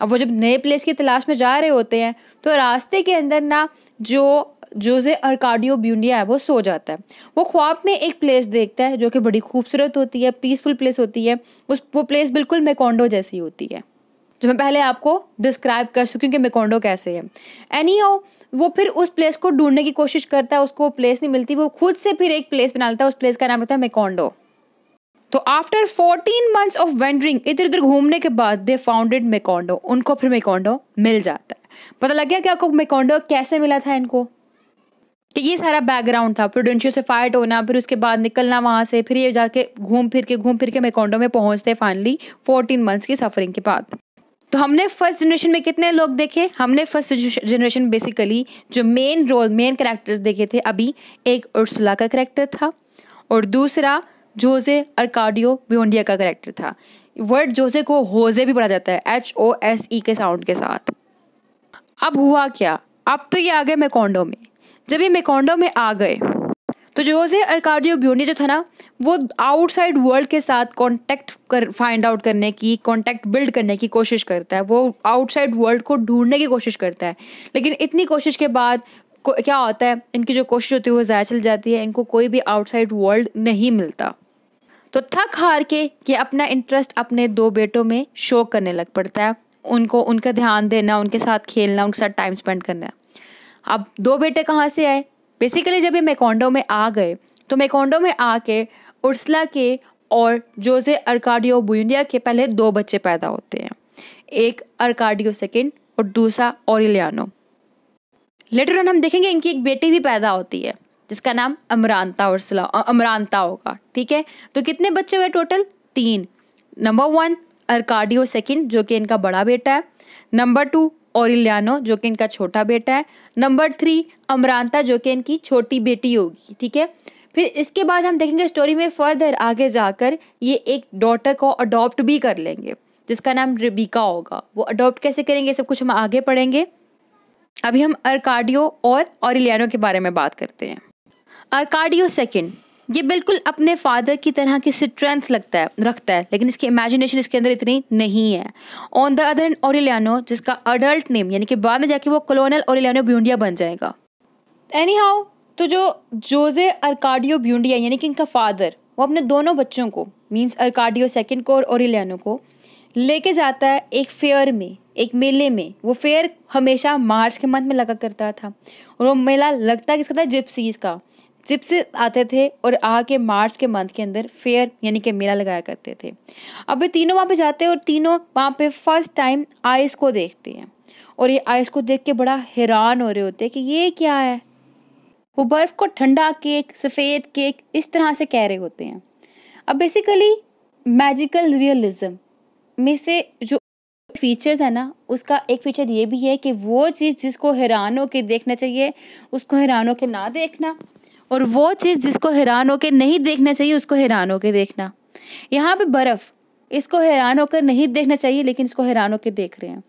अब वो जब नए प्लेस की तलाश में जा रहे होते हैं तो रास्ते के अंदर ना जो जोजे अर्काडियो ब्यूनिया है वो सो जाता है वो ख्वाब में एक प्लेस देखता है जो कि बड़ी खूबसूरत होती है पीसफुल प्लेस होती है उस वो प्लेस बिल्कुल मेकोंडो जैसी होती है जो मैं पहले आपको डिस्क्राइब कर सकूँ क्योंकि कि मेकोंडो कैसे है एनी हो वो फिर उस प्लेस को ढूंढने की कोशिश करता है उसको प्लेस नहीं मिलती वो खुद से फिर एक प्लेस बना लेता है उस प्लेस का नाम रहता है मेकोंडो तो after fourteen months of wandering इधर उधर घूमने के बाद दे फाउंडेड मेकोंडो उनको फिर मेकोंडो मिल जाता है पता लग गया क्या आपको मेकोंडो कैसे मिला था इनको कि ये सारा बैकग्राउंड था प्रोडेंशियो से फाइट होना फिर उसके बाद निकलना वहाँ से फिर ये जाके घूम फिर के घूम फिर के मेकोंडो में पहुँचते फाइनली फोर्टीन मंथ्स की सफरिंग के बाद तो हमने फर्स्ट जनरेशन में कितने लोग देखे हमने फर्स्ट जनरेशन बेसिकली जो मेन रोल मेन करेक्टर्स देखे थे अभी एक उर्सुला का करेक्टर था और दूसरा जोजे अर्काडियो बियोंडिया का करेक्टर था वर्ड जोजे को होजे भी पढ़ा जाता है एच ओ एस ई के साउंड के साथ अब हुआ क्या अब तो ये आ गए मेकोंडो में जब ये मेकोंडो में आ गए तो जोजे अर्काडियो ब्यूनी जो था ना वो आउटसाइड वर्ल्ड के साथ कॉन्टेक्ट कर फाइंड आउट करने की कॉन्टेक्ट बिल्ड करने की कोशिश करता है वो आउटसाइड वर्ल्ड को ढूंढने की कोशिश करता है लेकिन इतनी कोशिश के बाद को, क्या होता है इनकी जो कोशिश होती है वो ज़ाया चल जाती है इनको कोई भी आउटसाइड वर्ल्ड नहीं मिलता तो थक हार के ये अपना इंटरेस्ट अपने दो बेटों में शो करने लग पड़ता है उनको उनका ध्यान देना उनके साथ खेलना उनके साथ टाइम स्पेंड करना अब दो बेटे कहाँ से आए बेसिकली जब ये मेकोंडो में आ गए तो मेकोंडो में आके उर्सला के और जोजे अर्काडियो बुंडिया के पहले दो बच्चे पैदा होते हैं एक अर्काडियो सेकेंड और दूसरा और लेटर ऑन हम देखेंगे इनकी एक बेटी भी पैदा होती है जिसका नाम अमरानता उर्सला अमरानता होगा ठीक है तो कितने बच्चे हुए टोटल तीन नंबर वन अर्काडियो सेकंड जो कि इनका बड़ा बेटा है नंबर टू ओरिलियानो जो कि इनका छोटा बेटा है नंबर थ्री अमरानता जो कि इनकी छोटी बेटी होगी ठीक है फिर इसके बाद हम देखेंगे स्टोरी में फर्दर आगे जाकर ये एक डॉटर को अडॉप्ट भी कर लेंगे जिसका नाम रिबिका होगा वो अडॉप्ट कैसे करेंगे सब कुछ हम आगे पढ़ेंगे अभी हम अर्काडियो और ऑरिलियानो के बारे में बात करते हैं कार्डियो सेकेंड ये बिल्कुल अपने फादर की तरह की स्ट्रेंथ लगता है रखता है लेकिन इसकी इमेजिनेशन इसके अंदर इतनी नहीं है on the other end Aureliano जिसका अडल्ट नेम यानी कि बाद में जाके वो कलोनल ओरिलियानो ब्यूंडिया बन जाएगा एनी हाउ तो जो जोजे अरकार्डियो ब्यूंडिया यानी कि इनका फादर वो अपने दोनों बच्चों को मीन्स अरकार्डियो सेकेंड को और ओरिलियानो को लेके जाता है एक फेयर में एक मेले में वो फेयर हमेशा मार्च के मंथ में लगा करता था और वो मेला लगता है किसका था जिप्सीज का जिप से आते थे और आ के मार्च के मंथ के अंदर फेयर यानी कि मेला लगाया करते थे अब ये तीनों वहाँ पे जाते हैं और तीनों वहाँ पे फर्स्ट टाइम आइस को देखते हैं और ये आइस को देख के बड़ा हैरान हो रहे होते हैं कि ये क्या है वो बर्फ़ को ठंडा केक सफ़ेद केक इस तरह से कह रहे होते हैं अब बेसिकली मैजिकल रियलिज़म में से जो फीचर्स है ना उसका एक फीचर ये भी है कि वो चीज़ जिसको हैरान हो के देखना चाहिए उसको हैरान हो के ना देखना और वो चीज़ जिसको हैरान होकर नहीं देखना चाहिए उसको हैरान होकर देखना यहाँ पे बर्फ़ इसको हैरान होकर नहीं देखना चाहिए लेकिन इसको हैरान होकर देख रहे हैं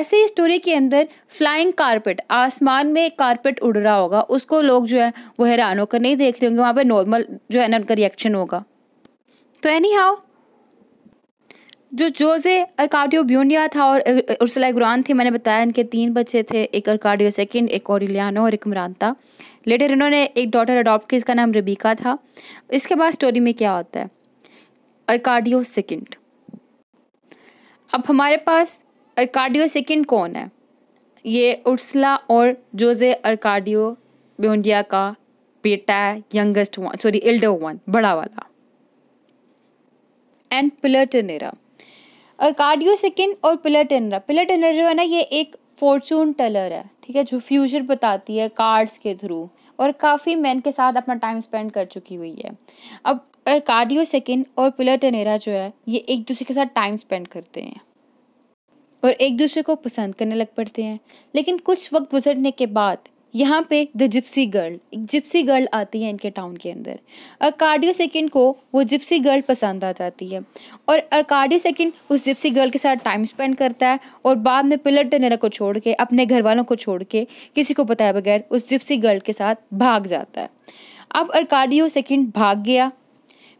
ऐसी स्टोरी के अंदर फ्लाइंग कारपेट आसमान में एक कारपेट उड़ रहा होगा उसको लोग जो है वो हैरान होकर नहीं देख रहे होंगे वहाँ पे नॉर्मल जो है ना उनका रिएक्शन होगा तो एनी हाउ जो जोजे अर्काडियो ब्यूनिया था और उर्सला गुरान थी मैंने बताया इनके तीन बच्चे थे एक अर्काडियो सेकंड एक और और एक मरानता लेटर इन्होंने एक डॉटर अडॉप्ट की इसका नाम रबीका था इसके बाद स्टोरी में क्या होता है अर्काडियो सेकेंड अब हमारे पास अर्काडियो सेकेंड कौन है ये उर्सला और जोजे अर्काडियो बेंडिया का बेटा है youngest one sorry elder one बड़ा वाला एंड पिलर और सेकंड सेकेंड और पिलर टेनरा जो है ना ये एक फॉर्चून टेलर है ठीक है जो फ्यूचर बताती है कार्ड्स के थ्रू और काफ़ी मैन के साथ अपना टाइम स्पेंड कर चुकी हुई है अब कार्डियो सेकिन और पिलर टेनेरा जो है ये एक दूसरे के साथ टाइम स्पेंड करते हैं और एक दूसरे को पसंद करने लग पड़ते हैं लेकिन कुछ वक्त गुजरने के बाद यहाँ पे द जिप्सी गर्ल एक जिप्सी गर्ल आती है इनके टाउन के अंदर अर्काडियो सेकेंड को वो जिप्सी गर्ल पसंद आ जाती है और अर्काडियो सेकेंड उस जिप्सी गर्ल के साथ टाइम स्पेंड करता है और बाद में पिलर टेनेरा को छोड़ के अपने घर वालों को छोड़ के किसी को बताए बगैर उस जिप्सी गर्ल के साथ भाग जाता है अब अर्काडियो सेकेंड भाग गया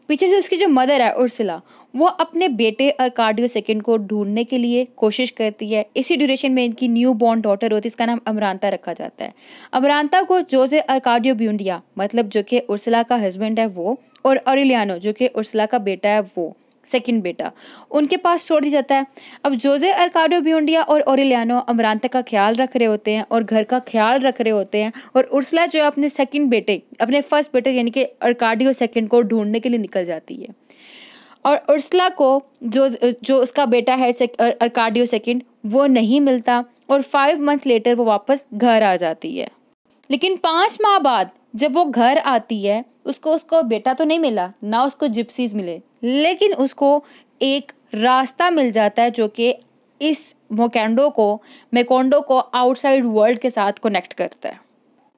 पीछे से उसकी जो मदर है उर्सिला वो अपने बेटे और कार्डियो सेकेंड को ढूंढने के लिए कोशिश करती है इसी ड्यूरेशन में इनकी न्यू बॉर्न डॉटर होती है इसका नाम अमरानता रखा जाता है अमरांता को जोजे कार्डियो ब्यूंडिया मतलब जो कि उर्सला का हस्बैंड है वो और अरिलियानो जो कि उर्सला का बेटा है वो सेकेंड बेटा उनके पास छोड़ दिया जाता है अब जोजे अर्काडो बियोंडिया और ओरिलियानो अमरानता का ख्याल रख रहे होते हैं और घर का ख्याल रख रहे होते हैं और उर्सला जो है अपने सेकेंड बेटे अपने फर्स्ट बेटे यानी कि अरकाडियो सेकेंड को ढूंढने के लिए निकल जाती है और उर्सला को जो जो उसका बेटा है सेक, अर्काडियो सेकंड वो नहीं मिलता और फाइव मंथ लेटर वो वापस घर आ जाती है लेकिन पाँच माह बाद जब वो घर आती है उसको उसको बेटा तो नहीं मिला ना उसको जिप्सीज मिले लेकिन उसको एक रास्ता मिल जाता है जो कि इस मोकैंडो को मेकोंडो को आउटसाइड वर्ल्ड के साथ कनेक्ट करता है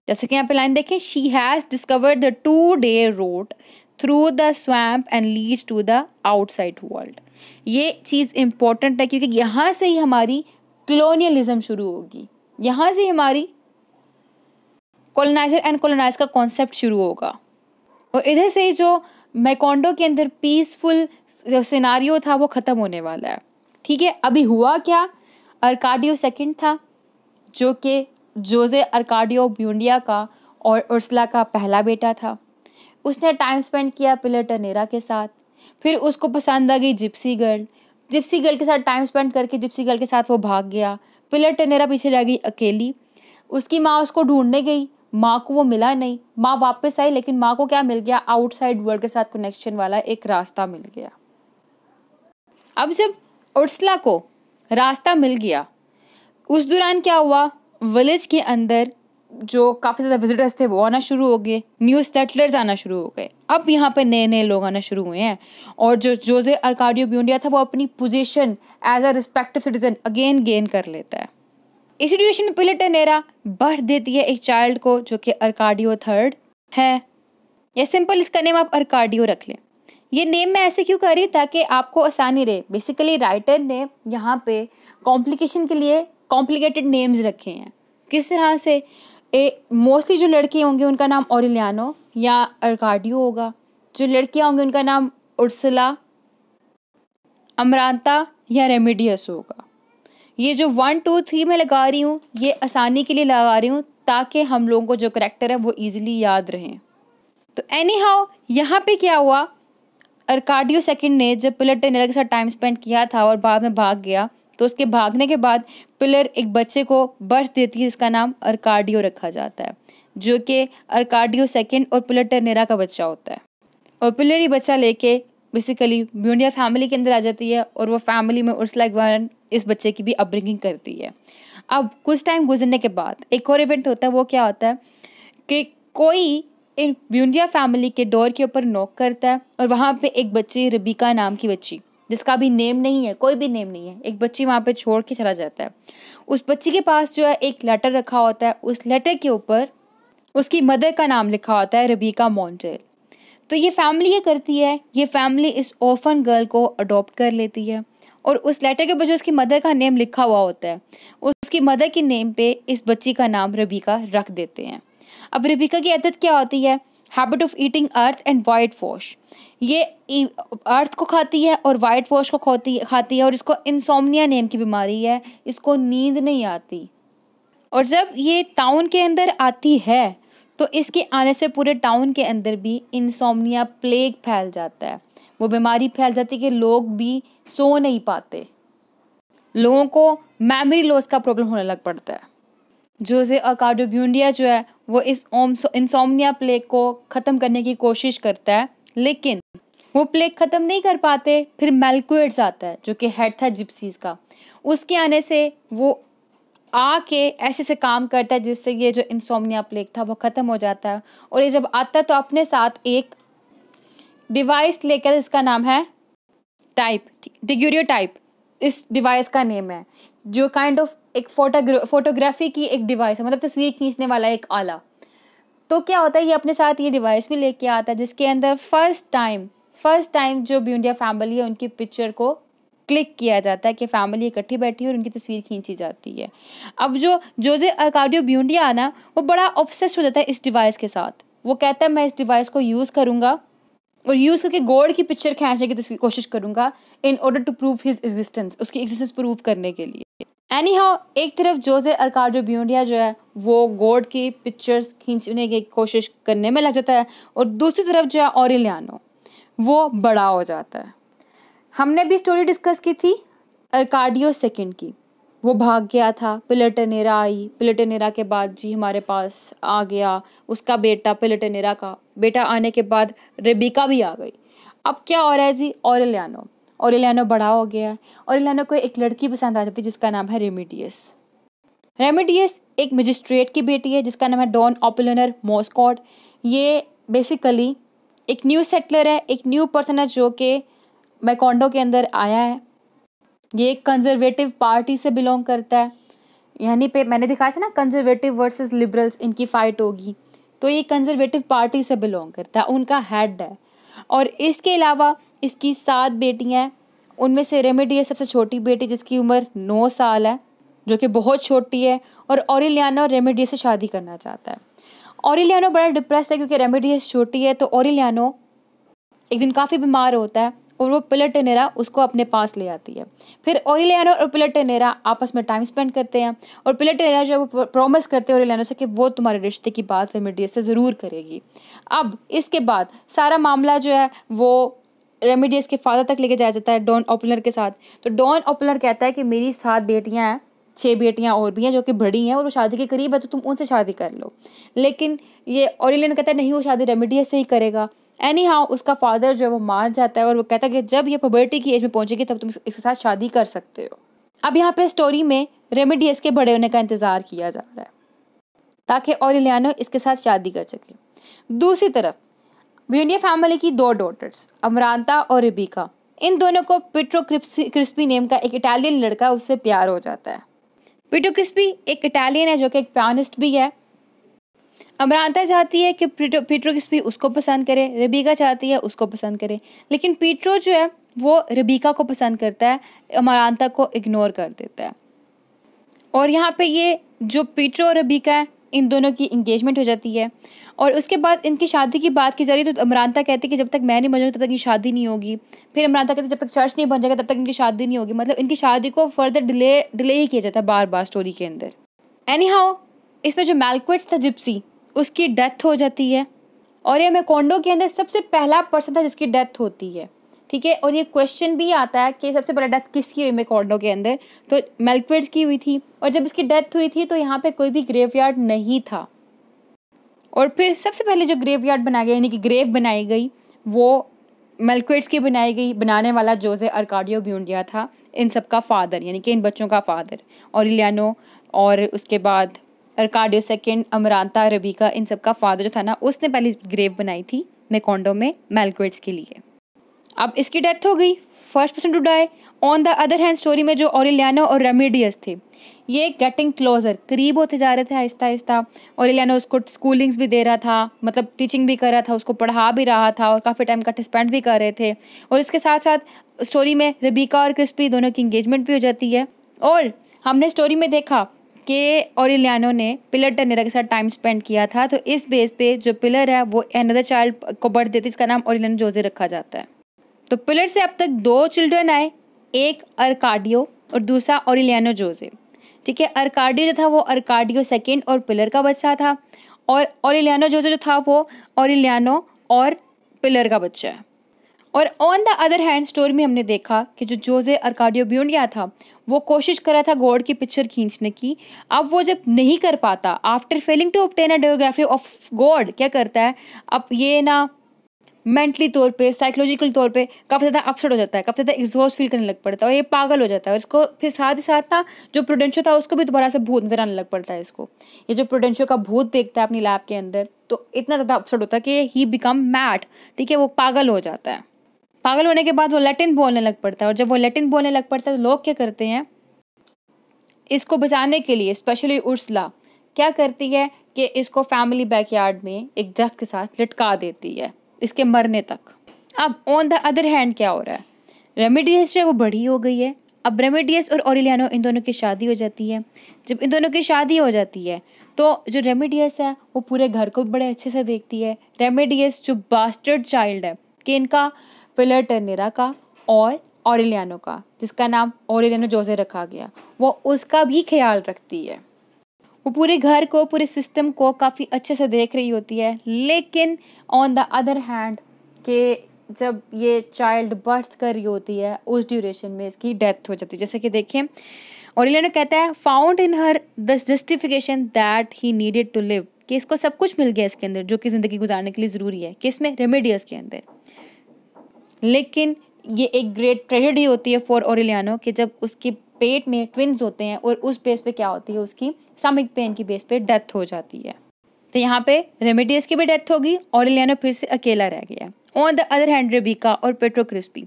जैसे कि यहाँ पे लाइन देखें she has discovered the two day road through the swamp and leads to the outside world ये चीज़ इम्पॉर्टेंट है क्योंकि यहाँ से ही हमारी कलोनियलिज्म शुरू होगी यहाँ से हमारी कॉलोनाइजर एंड कॉलोनाइज का कॉन्सेप्ट शुरू होगा और इधर से ही जो मैकोंडो के अंदर पीसफुल जो सिनारियो था वो ख़त्म होने वाला है ठीक है अभी हुआ क्या अर्काडियो सेकंड था जो कि जोजे अर्काडियो ब्यूंडिया का और उर्सला का पहला बेटा था उसने टाइम स्पेंड किया पिलर टनेरा के साथ फिर उसको पसंद आ गई जिप्सी गर्ल जिप्सी गर्ल के साथ टाइम स्पेंड करके जिप्सी गर्ल के साथ वो भाग गया पिलर टनेरा पीछे रह गई अकेली उसकी माँ उसको ढूंढने गई माँ को वो मिला नहीं माँ वापस आई लेकिन माँ को क्या मिल गया आउटसाइड वर्ल्ड के साथ कनेक्शन वाला एक रास्ता मिल गया अब जब उर्सला को रास्ता मिल गया उस दौरान क्या हुआ विलेज के अंदर जो काफ़ी ज़्यादा विजिटर्स थे वो आना शुरू हो गए न्यू सेटलर्स आना शुरू हो गए अब यहाँ पर नए नए लोग आना शुरू हुए हैं और जो जोजे अर्काडियो ब्यूंडिया था वो अपनी position as a respective citizen again gain कर लेता है इसी ड्यूरेशन में पिलेट नेरा बर्थ देती है एक चाइल्ड को जो कि अर्काडियो थर्ड है या सिंपल इसका नेम आप अर्काडियो रख लें ये नेम मैं ऐसे क्यों कर रही ताकि आपको आसानी रहे बेसिकली राइटर ने यहाँ पे कॉम्प्लिकेशन के लिए कॉम्प्लिकेटेड नेम्स रखे हैं किस तरह से ए मोस्टली जो लड़के होंगे उनका नाम औरिलियानो या अर्काडियो होगा जो लड़कियाँ होंगी उनका नाम उर्सला अमरांता या रेमिडियस होगा ये जो वन टू थ्री मैं लगा रही हूँ ये आसानी के लिए लगा रही हूँ ताकि हम लोगों को जो करेक्टर है वो ईज़िली याद रहें तो एनी हाउ यहाँ पर क्या हुआ अर्काडियो सेकेंड ने जब पुलट टेनर के साथ टाइम स्पेंड किया था और बाद में भाग गया तो उसके भागने के बाद पिलर एक बच्चे को बर्थ देती है जिसका नाम अर्काडियो रखा जाता है जो कि अर्काडियो सेकेंड और पिलर टर्नेरा का बच्चा होता है और पिलर ये बच्चा लेके बेसिकली म्यूनिया फैमिली के अंदर आ जाती है और वो फैमिली में उर्सला इगवारन इस बच्चे की भी अपब्रिंगिंग करती है अब कुछ टाइम गुजरने के बाद एक और इवेंट होता है वो क्या होता है कि कोई इन म्यूनिया फैमिली के डोर के ऊपर नॉक करता है और वहाँ पे एक बच्ची रबीका नाम की बच्ची जिसका भी नेम नहीं है कोई भी नेम नहीं है एक बच्ची वहाँ पे छोड़ के चला जाता है उस बच्ची के पास जो है एक लेटर रखा होता है उस लेटर के ऊपर उसकी मदर का नाम लिखा होता है रबीका मॉन्टेल तो ये फैमिली ये करती है ये फैमिली इस ऑफन गर्ल को अडोप्ट कर लेती है और उस लेटर के ऊपर जो उसकी मदर का नेम लिखा हुआ होता है उसकी मदर के नेम पे इस बच्ची का नाम रबीका रख देते हैं अब रबीका की आदत क्या होती है habit of eating earth and whitewash ये अर्थ e, को खाती है और वाइट वॉश को खोती खाती है और इसको इंसोमनिया नेम की बीमारी है इसको नींद नहीं आती और जब ये टाउन के अंदर आती है तो इसके आने से पूरे टाउन के अंदर भी इंसोमनिया प्लेग फैल जाता है वो बीमारी फैल जाती है कि लोग भी सो नहीं पाते लोगों को मेमोरी लॉस का प्रॉब्लम होने लग पड़ता है से अकार्डोब्यूंडिया जो है वो इस इंसोमनिया प्लेग को ख़त्म करने की कोशिश करता है लेकिन वो प्लेग ख़त्म नहीं कर पाते फिर मेलकुएट्स आता है जो कि हेड था जिप्सीज का उसके आने से वो आके ऐसे से काम करता है जिससे ये जो इंसोमनिया प्लेग था वो ख़त्म हो जाता है और ये जब आता है तो अपने साथ एक डिवाइस लेकर इसका नाम है टाइप डिग्यूरियो टाइप इस डिवाइस का नेम है जो काइंड ऑफ एक फोटोग्रा फोटोग्राफी की एक डिवाइस है मतलब तस्वीर खींचने वाला एक आला तो क्या होता है ये अपने साथ ये डिवाइस भी लेके आता है जिसके अंदर फर्स्ट टाइम फर्स्ट टाइम जो ब्यूंडिया फैमिली है उनकी पिक्चर को क्लिक किया जाता है कि फैमिली इकट्ठी बैठी है और उनकी तस्वीर खींची जाती है अब जो जोजे अरकाडियो ब्यूंडिया आना वो बड़ा ऑब्सेस हो जाता है इस डिवाइस के साथ वो कहता है मैं इस डिवाइस को यूज़ करूँगा और यूज़ करके गोड की पिक्चर खींचने की कोशिश करूँगा in order to prove his existence उसकी एग्जिस्टेंस प्रूव करने के लिए एनी हाउ एक तरफ जोजे अरकाडो ब्यूंडिया जो है वो गोड की पिक्चर्स खींचने की कोशिश करने में लग जाता है और दूसरी तरफ जो है औरिलियानो वो बड़ा हो जाता है हमने भी स्टोरी डिस्कस की थी अरकाडियो सेकंड की वो भाग गया था पिलटनेरा आई पिलटनेरा के बाद जी हमारे पास आ गया उसका बेटा पिलटनेरा का बेटा आने के बाद रेबिका भी आ गई अब क्या हो रहा है जी औरलियानो और इलेनो बड़ा हो गया और इलेनो को एक लड़की पसंद आ जाती है जिसका नाम है रेमिडियस रेमिडियस एक मजिस्ट्रेट की बेटी है जिसका नाम है डॉन ओपिलनर मोस्कॉट ये बेसिकली एक न्यू सेटलर है एक न्यू पर्सन है जो कि मैकोंडो के अंदर आया है ये एक कंजर्वेटिव पार्टी से बिलोंग करता है यानी पे मैंने दिखाया था ना कंजर्वेटिव वर्सेस लिबरल्स इनकी फ़ाइट होगी तो ये कंजर्वेटिव पार्टी से बिलोंग करता है उनका हेड है और इसके अलावा इसकी सात बेटियाँ हैं उनमें से रेमेडी है सबसे छोटी बेटी जिसकी उम्र नौ साल है जो कि बहुत छोटी है और ओरिलियानो रेमेडी से शादी करना चाहता है ओरिलियानो बड़ा डिप्रेस है क्योंकि रेमेडी छोटी है तो ओरिलियानो एक दिन काफ़ी बीमार होता है और वो पिलटेनेरा उसको अपने पास ले आती है फिर ओरिलियानो और पिलटेनेरा आपस में टाइम स्पेंड करते हैं और पिलटेनेरा जो है वो प्रॉमिस करते हैं ओरिलियानो से कि वो तुम्हारे रिश्ते की बात रेमेडियस से ज़रूर करेगी अब इसके बाद सारा मामला जो है वो रेमेडियस के फादर तक लेके जाया जाता है डॉन ओपलर के साथ तो डॉन ओपलर कहता है कि मेरी सात बेटियाँ हैं छः बेटियाँ और भी हैं जो कि बड़ी हैं और वो शादी के करीब है तो तुम उनसे शादी कर लो लेकिन ये ओरिलियन कहता है नहीं वो शादी रेमेडियस से ही करेगा एनी हाउ उसका फादर जो है वो मान जाता है और वो कहता है कि जब ये पबर्टी की एज में पहुंचेगी तब तुम इसके साथ शादी कर सकते हो अब यहाँ पे स्टोरी में रेमेडियस के बड़े होने का इंतज़ार किया जा रहा है ताकि और इसके साथ शादी कर सके दूसरी तरफ ब्यूनिया फैमिली की दो डॉटर्स अमरानता और रिबिका इन दोनों को पिट्रो क्रिस्पी नेम का एक इटालियन लड़का उससे प्यार हो जाता है पिट्रो क्रिस्पी एक इटालियन है जो कि एक पियानिस्ट भी है अमरांता चाहती है कि पीटो पीटरो किस भी उसको पसंद करे रबीका चाहती है उसको पसंद करे लेकिन पीटरो जो है वो रबीका को पसंद करता है अमरांता को इग्नोर कर देता है और यहाँ पे ये जो पीटरो और रबीका है इन दोनों की इंगेजमेंट हो जाती है और उसके बाद इनकी शादी की बात की जा रही है तो अमरानता कहती है कि जब तक मैं नहीं बन जाऊँगी तब तक इनकी शादी नहीं होगी फिर अमरानता कहती है जब तक चर्च नहीं बन जाएगा तब तक इनकी शादी नहीं होगी मतलब इनकी शादी को फर्दर डिले डिले ही किया जाता है बार बार स्टोरी के अंदर एनी हाउ इसमें जो मेलकुट्स था जिप्सी उसकी डेथ हो जाती है और ये मेकोंडो के अंदर सबसे पहला पर्सन था जिसकी डेथ होती है ठीक है और ये क्वेश्चन भी आता है कि सबसे पहला डेथ किसकी हुई मेकोंडो के अंदर तो मेल्कवेड्स की हुई थी और जब इसकी डेथ हुई थी तो यहाँ पे कोई भी ग्रेवयार्ड नहीं था और फिर सबसे पहले जो ग्रेवयार्ड बनाया गया यानी कि ग्रेव बनाई गई वो मेल्कवेट्स की बनाई गई बनाने वाला जोजे अर्काडियो ब्यूंडिया था इन सब का फादर यानी कि इन बच्चों का फादर और इलियानो और उसके बाद अर्काडियो सेकेंड अमरानता रबीका इन सब का फादर जो था ना उसने पहले ग्रेव बनाई थी मेकोंडो में मेलकुट्स के लिए अब इसकी डेथ हो गई first person to die on the other hand story में जो ओरिलियानो और रेमेडियस थे ये गेटिंग क्लोजर करीब होते जा रहे थे आहिस्ता आहिस्ता ओरिलियानो उसको स्कूलिंग्स भी दे रहा था मतलब टीचिंग भी कर रहा था उसको पढ़ा भी रहा था और काफ़ी टाइम का स्पेंड भी कर रहे थे और इसके साथ साथ स्टोरी में रबीका और क्रिस्पी दोनों की इंगेजमेंट भी हो जाती है और हमने स्टोरी में देखा के इलियानो ने पिलर टनेरा के साथ टाइम स्पेंड किया था तो इस बेस पे जो पिलर है वो अनदर चाइल्ड को बर्थ देती इसका नाम और जोजे रखा जाता है तो पिलर से अब तक दो चिल्ड्रन आए एक अरकाडियो और दूसरा ओरिलियानो जोजे ठीक है अरकाडियो जो था वो अरकाडियो सेकेंड और पिलर का बच्चा था और ओरिलियानो जोजे जो था वो ओरिलियानो और पिलर का बच्चा है और on the other hand story में हमने देखा कि जो जोजे अरकाडियो गया था वो कोशिश कर रहा था गॉड की पिक्चर खींचने की अब वो जब नहीं कर पाता after failing to obtain a daguerreotype of God क्या करता है अब ये ना मेंटली तौर पे साइकोलॉजिकल तौर पे काफ़ी ज़्यादा अपसेट हो जाता है काफ़ी ज़्यादा एग्जॉस्ट फील करने लग पड़ता है और ये पागल हो जाता है और इसको फिर साथ ही साथ ना जो प्रोडेंशो था उसको भी दोबारा से भूत नजर आने लग पड़ता है इसको ये जो प्रोडेंशो का भूत देखता है अपनी लैब के अंदर तो इतना ज़्यादा अपसेट होता है कि ही बिकम मैट ठीक है वो पागल हो जाता है पागल होने के बाद वो लैटिन बोलने लग पड़ता है और जब वो लैटिन बोलने लग पड़ता है तो लोग क्या करते हैं इसको बचाने के लिए स्पेशली उर्सला क्या करती है कि इसको फैमिली बैकयार्ड में एक दरख्त के साथ लटका देती है इसके मरने तक अब ऑन द अदर हैंड क्या हो रहा है रेमिडियस जो है वो बड़ी हो गई है अब रेमिडियस और ओरिलियानो इन दोनों की शादी हो जाती है जब इन दोनों की शादी हो जाती है तो जो रेमिडियस है वो पूरे घर को बड़े अच्छे से देखती है रेमिडियस जो बास्टर्ड चाइल्ड है कि इनका पिलर टर्नेरा का और ऑरिलियानो का जिसका नाम ऑरिलियानो जोजे रखा गया वो उसका भी ख्याल रखती है वो पूरे घर को पूरे सिस्टम को काफ़ी अच्छे से देख रही होती है लेकिन ऑन द अदर हैंड के जब ये चाइल्ड बर्थ कर रही होती है उस ड्यूरेशन में इसकी डेथ हो जाती है जैसे कि देखें ओरिलियानो कहता है found in her this justification that he needed to live कि इसको सब कुछ मिल गया इसके अंदर जो कि ज़िंदगी गुजारने के लिए ज़रूरी है किस में रेमेडियस के अंदर लेकिन ये एक ग्रेट ट्रेजेडी होती है फॉर ओरिलियानो कि जब उसके पेट में ट्विंस होते हैं और उस बेस पे क्या होती है उसकी सामिक पेन की बेस पे डेथ हो जाती है तो यहाँ पे रेमेडियस की भी डेथ होगी ओरिलियानो फिर से अकेला रह गया on the other hand Rebeca और पेट्रो क्रिस्पी